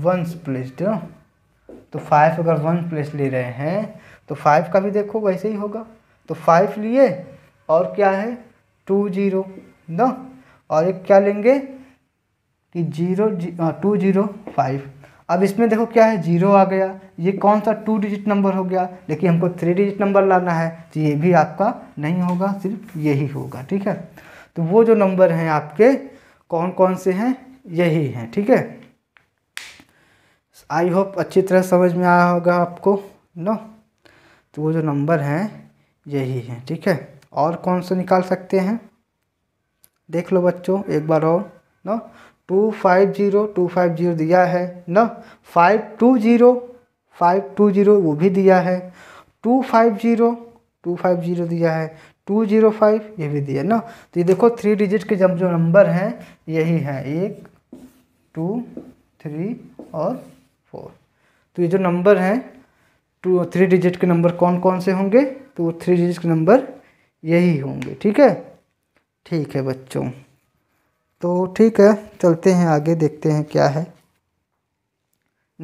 S1: ones placed तो फाइव तो अगर वन प्लेस ले रहे हैं तो फाइव का भी देखो वैसे ही होगा तो फाइव लिए और क्या है टू जीरो ना और एक क्या लेंगे कि जीरो जी, टू जीरो फाइव अब इसमें देखो क्या है जीरो आ गया ये कौन सा टू डिजिट नंबर हो गया लेकिन हमको थ्री डिजिट नंबर लाना है तो ये भी आपका नहीं होगा सिर्फ यही होगा ठीक है तो वो जो नंबर हैं आपके कौन कौन से हैं यही हैं ठीक है आई होप अच्छी तरह समझ में आया होगा आपको नो तो वो जो नंबर हैं यही हैं ठीक है और कौन सा निकाल सकते हैं देख लो बच्चों एक बार और no two five zero two five zero दिया है न five two zero five two zero वो भी दिया है two five zero two five zero दिया है टू जीरो फाइव ये भी दिया ना तो ये देखो थ्री डिजिट के जब जो नंबर हैं यही हैं एक टू थ्री और फोर तो ये जो नंबर हैं टू थ्री डिजिट के नंबर कौन कौन से होंगे तो वो थ्री डिजिट के नंबर यही होंगे ठीक है ठीक है बच्चों तो ठीक है चलते हैं आगे देखते हैं क्या है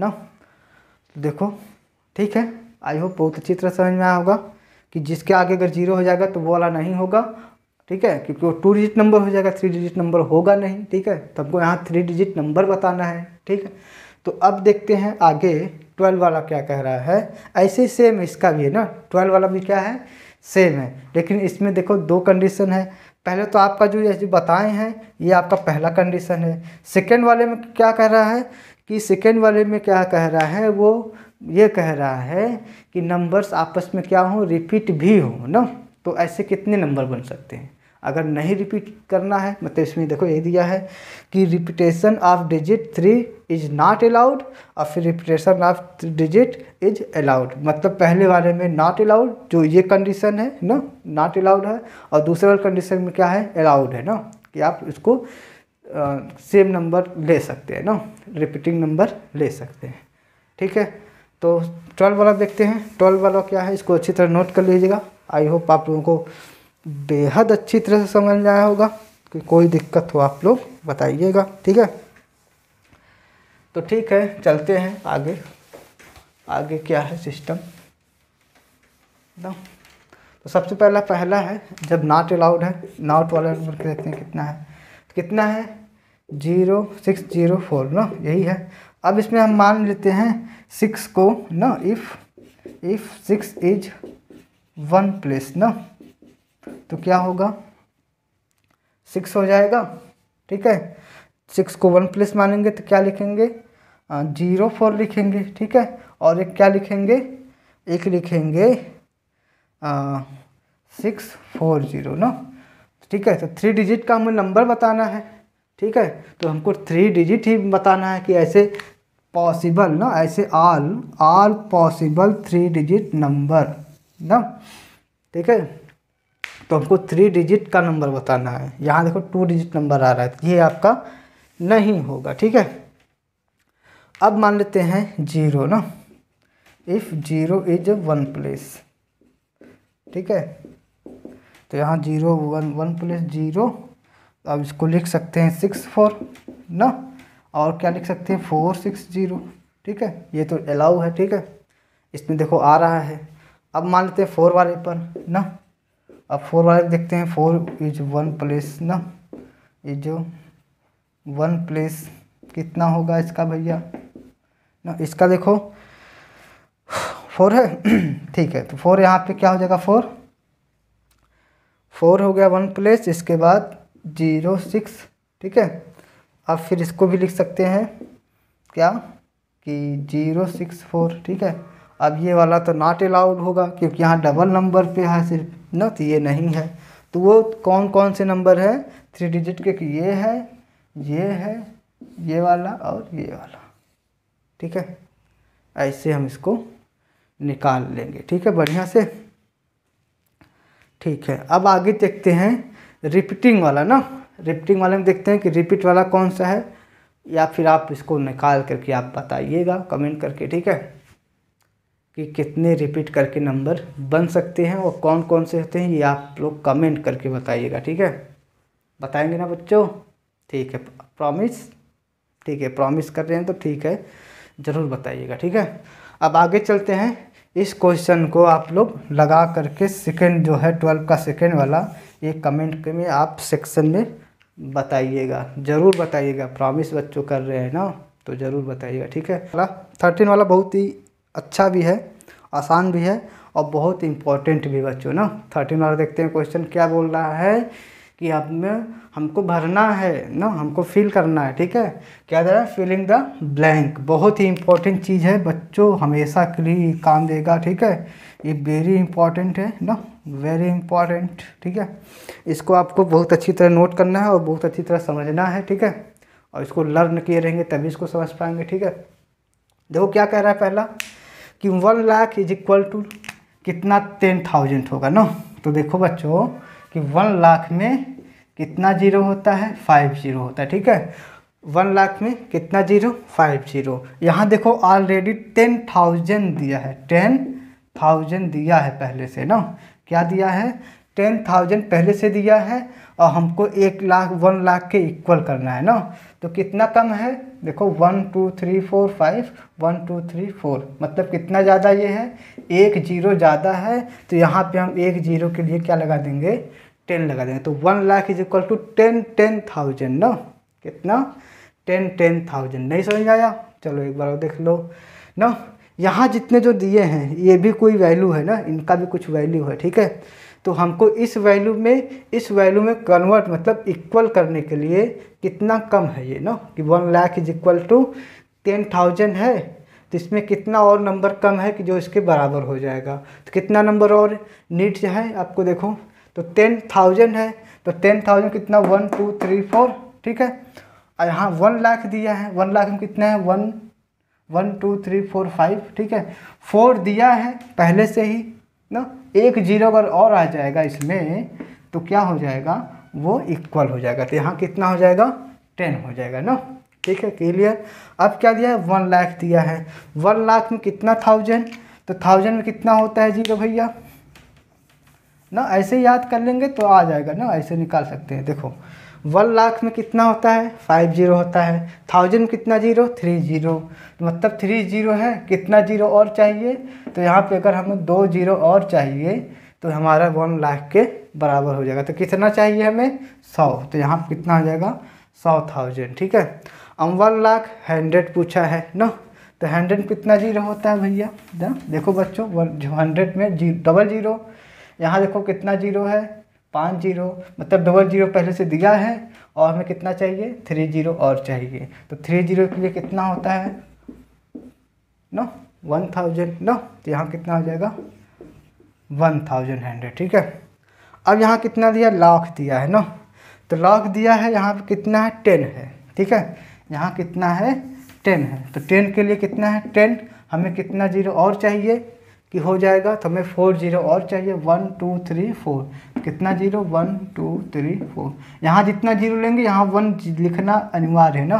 S1: ना तो देखो ठीक है आई होप बहुत अच्छी तरह समझ में आया होगा कि जिसके आगे अगर जीरो हो जाएगा तो वो वाला नहीं होगा ठीक है क्योंकि वो टू डिजिट नंबर हो जाएगा थ्री डिजिट नंबर होगा नहीं ठीक है तो हमको यहाँ थ्री डिजिट नंबर बताना है ठीक है तो अब देखते हैं आगे ट्वेल्व वाला क्या कह रहा है ऐसे सेम इसका भी है ना ट्वेल्व वाला भी क्या है सेम है लेकिन इसमें देखो दो कंडीशन है पहले तो आपका जो ये बताए हैं ये आपका पहला कंडीशन है सेकेंड वाले में क्या कह रहा है कि सेकेंड वाले में क्या कह रहा है वो ये कह रहा है कि नंबर्स आपस में क्या हों रिपीट भी हों ना तो ऐसे कितने नंबर बन सकते हैं अगर नहीं रिपीट करना है मतलब इसमें देखो ये दिया है कि repetition of digit three is not allowed और फिर repetition of digit is allowed मतलब पहले वाले में नॉट अलाउड जो ये कंडीशन है ना नॉट अलाउड है और दूसरे वाले कंडीशन में क्या है अलाउड है ना कि आप इसको सेम नंबर ले सकते हैं ना रिपीटिंग नंबर ले सकते हैं ठीक है तो ट्वेल्व वाला देखते हैं ट्वेल्व वाला क्या है इसको अच्छी तरह नोट कर लीजिएगा आई होप आप लोगों को बेहद अच्छी तरह से समझ में आया होगा कि कोई दिक्कत हो आप लोग बताइएगा ठीक है तो ठीक है चलते हैं आगे आगे क्या है सिस्टम तो सबसे पहला पहला है जब नॉट अलाउड है नॉट वाला नंबर देखते हैं कितना है तो कितना है जीरो सिक्स जीरो फोर ना यही है अब इसमें हम मान लेते हैं सिक्स को ना if if six is one place ना तो क्या होगा सिक्स हो जाएगा ठीक है सिक्स को वन प्लस मानेंगे तो क्या लिखेंगे जीरो फोर लिखेंगे ठीक है और एक क्या लिखेंगे एक लिखेंगे सिक्स फोर जीरो ना ठीक है तो थ्री डिजिट का हमें नंबर बताना है ठीक है तो हमको थ्री डिजिट ही बताना है कि ऐसे पॉसिबल ना ऐसे all all possible three digit number ना ठीक है तो हमको थ्री डिजिट का नंबर बताना है यहाँ देखो टू डिजिट नंबर आ रहा है तो ये आपका नहीं होगा ठीक है अब मान लेते हैं जीरो ना if zero is one place ठीक है तो यहाँ zero one one plus zero अब इसको लिख सकते हैं सिक्स फोर ना और क्या लिख सकते हैं फोर सिक्स जीरो ठीक है ये तो अलाउ है ठीक है इसमें देखो आ रहा है अब मान लेते हैं फोर वाले पर ना अब फोर वाले देखते हैं फोर इज वन प्लेस ना ये जो वन प्लेस कितना होगा इसका भैया ना इसका देखो फोर है ठीक है तो फोर यहाँ पे क्या हो जाएगा फोर फोर हो गया वन प्लेस इसके बाद जीरो सिक्स ठीक है अब फिर इसको भी लिख सकते हैं क्या कि जीरो सिक्स फोर ठीक है अब ये वाला तो नॉट अलाउड होगा क्योंकि यहाँ डबल नंबर पे है सिर्फ ना तो ये नहीं है तो वो कौन कौन से नंबर है थ्री डिजिट के ये है ये है ये वाला और ये वाला ठीक है ऐसे हम इसको निकाल लेंगे ठीक है बढ़िया से ठीक है अब आगे देखते हैं रिपीटिंग वाला ना रिपीटिंग वाले में देखते हैं कि रिपीट वाला कौन सा है या फिर आप इसको निकाल करके आप बताइएगा कमेंट करके ठीक है कि कितने रिपीट करके नंबर बन सकते हैं और कौन कौन से होते हैं ये आप लोग कमेंट करके बताइएगा ठीक है बताएंगे ना बच्चों ठीक है प्रॉमिस ठीक है प्रॉमिस कर रहे हैं तो ठीक है ज़रूर बताइएगा ठीक है अब आगे चलते हैं इस क्वेश्चन को आप लोग लगा करके सेकेंड जो है ट्वेल्व का सेकेंड वाला ये कमेंट में आप सेक्शन में बताइएगा ज़रूर बताइएगा प्रॉमिस बच्चों कर रहे हैं ना तो ज़रूर बताइएगा ठीक है थर्टीन वाला बहुत ही अच्छा भी है आसान भी है और बहुत इम्पोर्टेंट भी बच्चों ना थर्टीन और देखते हैं क्वेश्चन क्या बोल रहा है कि अब में हमको भरना है ना हमको फील करना है ठीक है क्या दे रहा है फीलिंग द ब्लैंक बहुत ही इम्पोर्टेंट चीज़ है बच्चों हमेशा के लिए काम देगा ठीक है ये वेरी इंपॉर्टेंट है ना वेरी इंपॉर्टेंट ठीक है इसको आपको बहुत अच्छी तरह नोट करना है और बहुत अच्छी तरह समझना है ठीक है और इसको लर्न किए रहेंगे तभी इसको समझ पाएंगे ठीक है देखो क्या कह रहा है पहला कि one lakh is equal to कितना टेन थाउजेंड होगा ना तो देखो बच्चों कि वन लाख में कितना जीरो होता है फाइव जीरो होता है ठीक है वन लाख में कितना जीरो फाइव जीरो यहाँ देखो ऑलरेडी टेन थाउजेंड दिया है टेन थाउजेंड दिया है पहले से ना क्या दिया है टेन थाउजेंड पहले से दिया है और हमको एक लाख वन लाख के इक्वल करना है ना तो कितना कम है देखो one two three four five one two three four मतलब कितना ज़्यादा ये है एक जीरो ज़्यादा है तो यहाँ पे हम एक जीरो के लिए क्या लगा देंगे टेन लगा देंगे तो one lakh is equal to ten ten thousand ना कितना टेन टेन थाउजेंड नहीं समझ आया चलो एक बार और देख लो ना यहाँ जितने जो दिए हैं ये भी कोई वैल्यू है ना इनका भी कुछ वैल्यू है ठीक है तो हमको इस वैल्यू में इस वैल्यू में कन्वर्ट मतलब इक्वल करने के लिए कितना कम है ये ना कि one lakh is equal to ten thousand है तो इसमें कितना और नंबर कम है कि जो इसके बराबर हो जाएगा तो कितना नंबर और नीट है आपको देखो तो टेन थाउजेंड है तो टेन थाउजेंड कितना वन टू थ्री फोर ठीक है और यहाँ वन लाख दिया है वन लाख में कितना है one one two three four five ठीक है फोर दिया है पहले से ही ना एक जीरो अगर और आ जाएगा इसमें तो क्या हो जाएगा वो इक्वल हो जाएगा तो यहाँ कितना हो जाएगा टेन हो जाएगा ना ठीक है क्लियर अब क्या दिया है वन लाख दिया है वन लाख में कितना थाउजेंड तो थाउजेंड में कितना होता है जीरो भैया ना ऐसे याद कर लेंगे तो आ जाएगा ना ऐसे निकाल सकते हैं देखो वन लाख में कितना होता है फाइव जीरो होता है थाउजेंड में कितना जीरो थ्री जीरो तो मतलब थ्री जीरो है कितना जीरो और चाहिए तो यहाँ पे अगर हमें दो जीरो और चाहिए तो हमारा वन लाख के बराबर हो जाएगा तो कितना चाहिए हमें सौ तो यहाँ पर कितना हो जाएगा सौ थाउजेंड ठीक है हम वन लाख हंड्रेड पूछा है ना तो हंड्रेड में कितना जीरो होता है भैया देखो बच्चों वन हंड्रेड में जी डबल जीरो यहाँ देखो कितना जीरो है पाँच जीरो मतलब डबल जीरो पहले से दिया है और हमें कितना चाहिए थ्री जीरो और चाहिए तो थ्री जीरो के लिए कितना होता है नो वन थाउजेंड नो तो यहाँ कितना हो जाएगा वन थाउजेंड हंड्रेड ठीक है अब यहाँ कितना दिया लाख दिया है नो तो लाख दिया है यहाँ पर कितना है टेन है ठीक है यहाँ कितना है टेन है तो टेन के लिए कितना है टेन हमें कितना जीरो और चाहिए कि हो जाएगा तो हमें फोर जीरो और चाहिए वन टू थ्री फोर कितना zero one two three four यहाँ जितना जीरो लेंगे यहाँ वन लिखना अनिवार्य है ना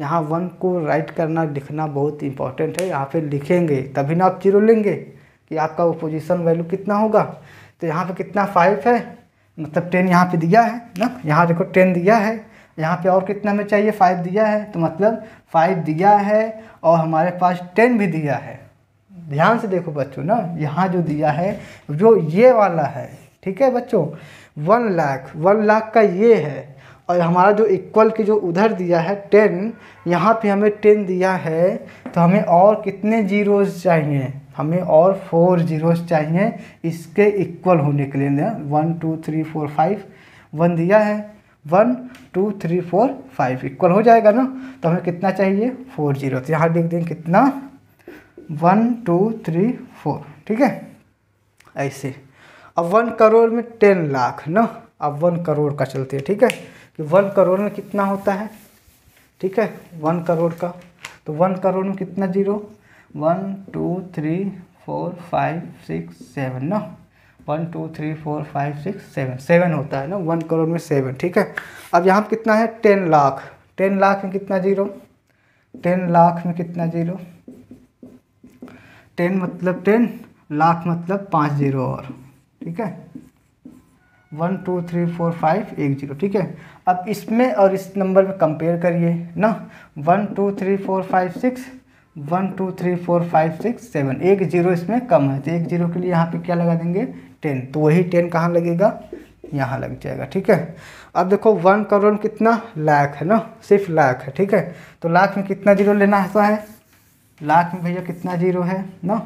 S1: यहाँ वन को राइट करना लिखना बहुत इंपॉर्टेंट है यहाँ पे लिखेंगे तभी ना आप जीरो लेंगे कि आपका पोजिशन वैल्यू कितना होगा तो यहाँ पे कितना फाइव है मतलब टेन यहाँ पे दिया है ना यहाँ देखो टेन दिया है यहाँ पे और कितना में चाहिए फाइव दिया है तो मतलब फाइव दिया है और हमारे पास टेन भी दिया है ध्यान से देखो बच्चों ना यहाँ जो दिया है जो ये वाला है ठीक है बच्चों वन लाख वन लाख का ये है और हमारा जो इक्वल के जो उधर दिया है टेन यहाँ पे हमें टेन दिया है तो हमें और कितने जीरोस चाहिए हमें और फोर जीरोस चाहिए इसके इक्वल होने के लिए ना one two three four five one दिया है one two three four five equal हो जाएगा ना तो हमें कितना चाहिए फोर जीरो तो यहाँ देख दें कितना वन टू थ्री फोर ठीक है ऐसे अब वन करोड़ में टेन लाख ना अब वन करोड़ का चलते हैं ठीक है कि वन करोड़ में कितना होता है ठीक है वन करोड़ का तो वन करोड़ में कितना zero one two three four five six seven ना one two three four five six seven seven होता है ना वन करोड़ में सेवन ठीक है अब यहाँ पर कितना है टेन लाख टेन लाख में कितना जीरो टेन लाख में कितना जीरो टेन मतलब टेन लाख मतलब पाँच जीरो और ठीक है one two three four five एक जीरो ठीक है अब इसमें और इस नंबर में कंपेयर करिए ना one two three four five six one two three four five six seven एक जीरो इसमें कम है तो एक जीरो के लिए यहाँ पे क्या लगा देंगे टेन तो वही टेन कहाँ लगेगा यहाँ लग जाएगा ठीक है अब देखो वन करोड़ कितना लाख है ना सिर्फ लाख है ठीक है तो लाख में कितना जीरो लेना होता तो है लाख में भैया कितना जीरो है ना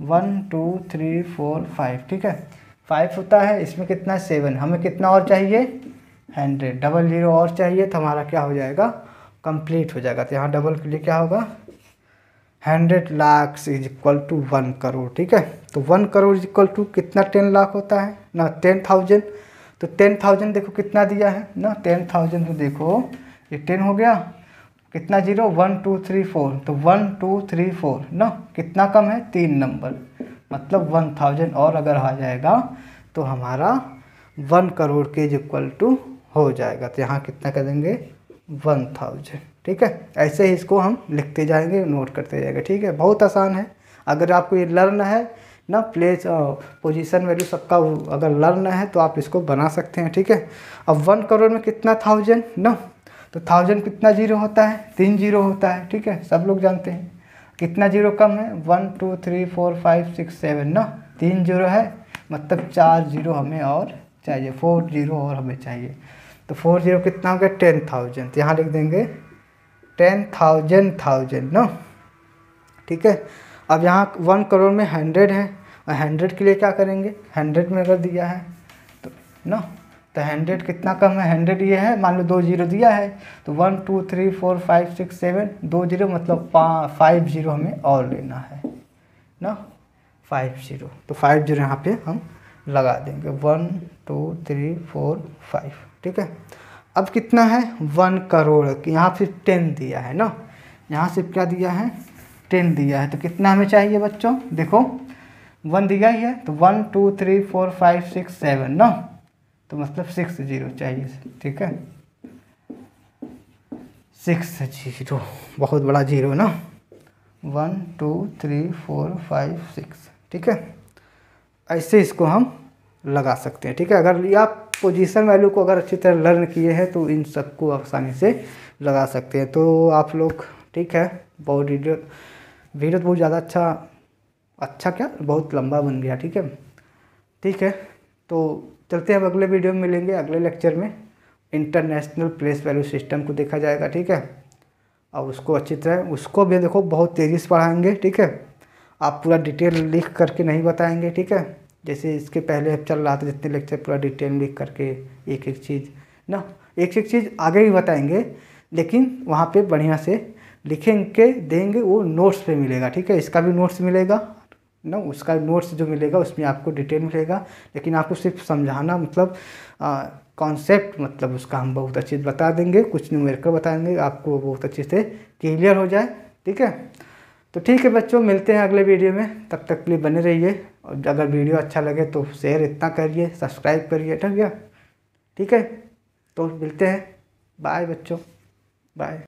S1: one two three four five ठीक है फाइव होता है इसमें कितना सेवन हमें कितना और चाहिए हंड्रेड डबल ज़ीरो और चाहिए तो हमारा क्या हो जाएगा कंप्लीट हो जाएगा तो यहाँ डबल के लिए क्या होगा hundred lakh is equal to one crore ठीक है तो one crore is equal to कितना टेन लाख होता है ना टेन थाउजेंड तो टेन थाउजेंड देखो कितना दिया है ना टेन थाउजेंड तो देखो ये टेन हो गया कितना zero one two three four तो वन टू थ्री फोर ना कितना कम है तीन नंबर मतलब वन थाउजेंड और अगर आ जाएगा तो हमारा वन करोड़ के इक्वल टू हो जाएगा तो यहाँ कितना कर देंगे वन थाउजेंड ठीक है ऐसे ही इसको हम लिखते जाएंगे नोट करते जाएंगे ठीक है बहुत आसान है अगर आपको ये लर्न है ना प्लेस पोजीशन वैल्यू सबका अगर लर्न है तो आप इसको बना सकते हैं ठीक है अब वन करोड़ में कितना थाउजेंड ना तो थाउजेंड कितना जीरो होता है तीन जीरो होता है ठीक है सब लोग जानते हैं कितना जीरो कम है one two three four five six seven ना तीन जीरो है मतलब चार जीरो हमें और चाहिए फोर जीरो और हमें चाहिए तो फोर जीरो कितना हो गया टेन थाउजेंड तो यहाँ लिख देंगे टेन थाउजेंड थाउजेंड ना ठीक है अब यहाँ वन करोड़ में हंड्रेड है और हंड्रेड के लिए क्या करेंगे हंड्रेड में अगर दिया है तो ना तो हंड्रेड कितना कम है हंड्रेड ये है मान लो दो जीरो दिया है तो one two three four five six seven दो जीरो मतलब फाइव जीरो हमें और लेना है ना फाइव जीरो तो फाइव जीरो यहाँ पे हम लगा देंगे one two three four five ठीक है अब कितना है वन करोड़ यहाँ सिर्फ टेन दिया है ना यहाँ सिर्फ क्या दिया है टेन दिया है तो कितना हमें चाहिए बच्चों देखो वन दिया ही है तो one two three four five six seven ना तो मतलब सिक्स जीरो चाहिए ठीक है सिक्स जीरो बहुत बड़ा जीरो ना one two three four five six ठीक है ऐसे इसको हम लगा सकते हैं ठीक है अगर आप पोजीशन वैल्यू को अगर अच्छी तरह लर्न किए हैं तो इन सबको आसानी से लगा सकते हैं तो आप लोग ठीक है बहुत वीडियो वीडियो तो बहुत ज़्यादा अच्छा अच्छा क्या बहुत लंबा बन गया ठीक है ठीक है तो चलते हैं अब अगले वीडियो में मिलेंगे अगले लेक्चर में इंटरनेशनल प्लेस वैल्यू सिस्टम को देखा जाएगा ठीक है और उसको अच्छी तरह उसको भी देखो बहुत तेज़ी से पढ़ाएंगे ठीक है आप पूरा डिटेल लिख करके नहीं बताएंगे ठीक है जैसे इसके पहले चल रहा था जितने लेक्चर पूरा डिटेल लिख करके एक एक चीज़ ना एक एक चीज़ आगे भी बताएंगे लेकिन वहाँ पे बढ़िया से लिखेंगे देंगे वो नोट्स पे मिलेगा ठीक है इसका भी नोट्स मिलेगा ना उसका नोट्स जो मिलेगा उसमें आपको डिटेल मिलेगा लेकिन आपको सिर्फ समझाना मतलब कॉन्सेप्ट मतलब उसका हम बहुत अच्छे से बता देंगे कुछ न्यूमेरिकल बताएंगे आपको बहुत अच्छे से क्लियर हो जाए ठीक है तो ठीक है बच्चों मिलते हैं अगले वीडियो में तब तक प्लीज बने रहिए और अगर वीडियो अच्छा लगे तो शेयर इतना करिए सब्सक्राइब करिए ठीक है ठीक है तो मिलते हैं बाय बच्चों बाय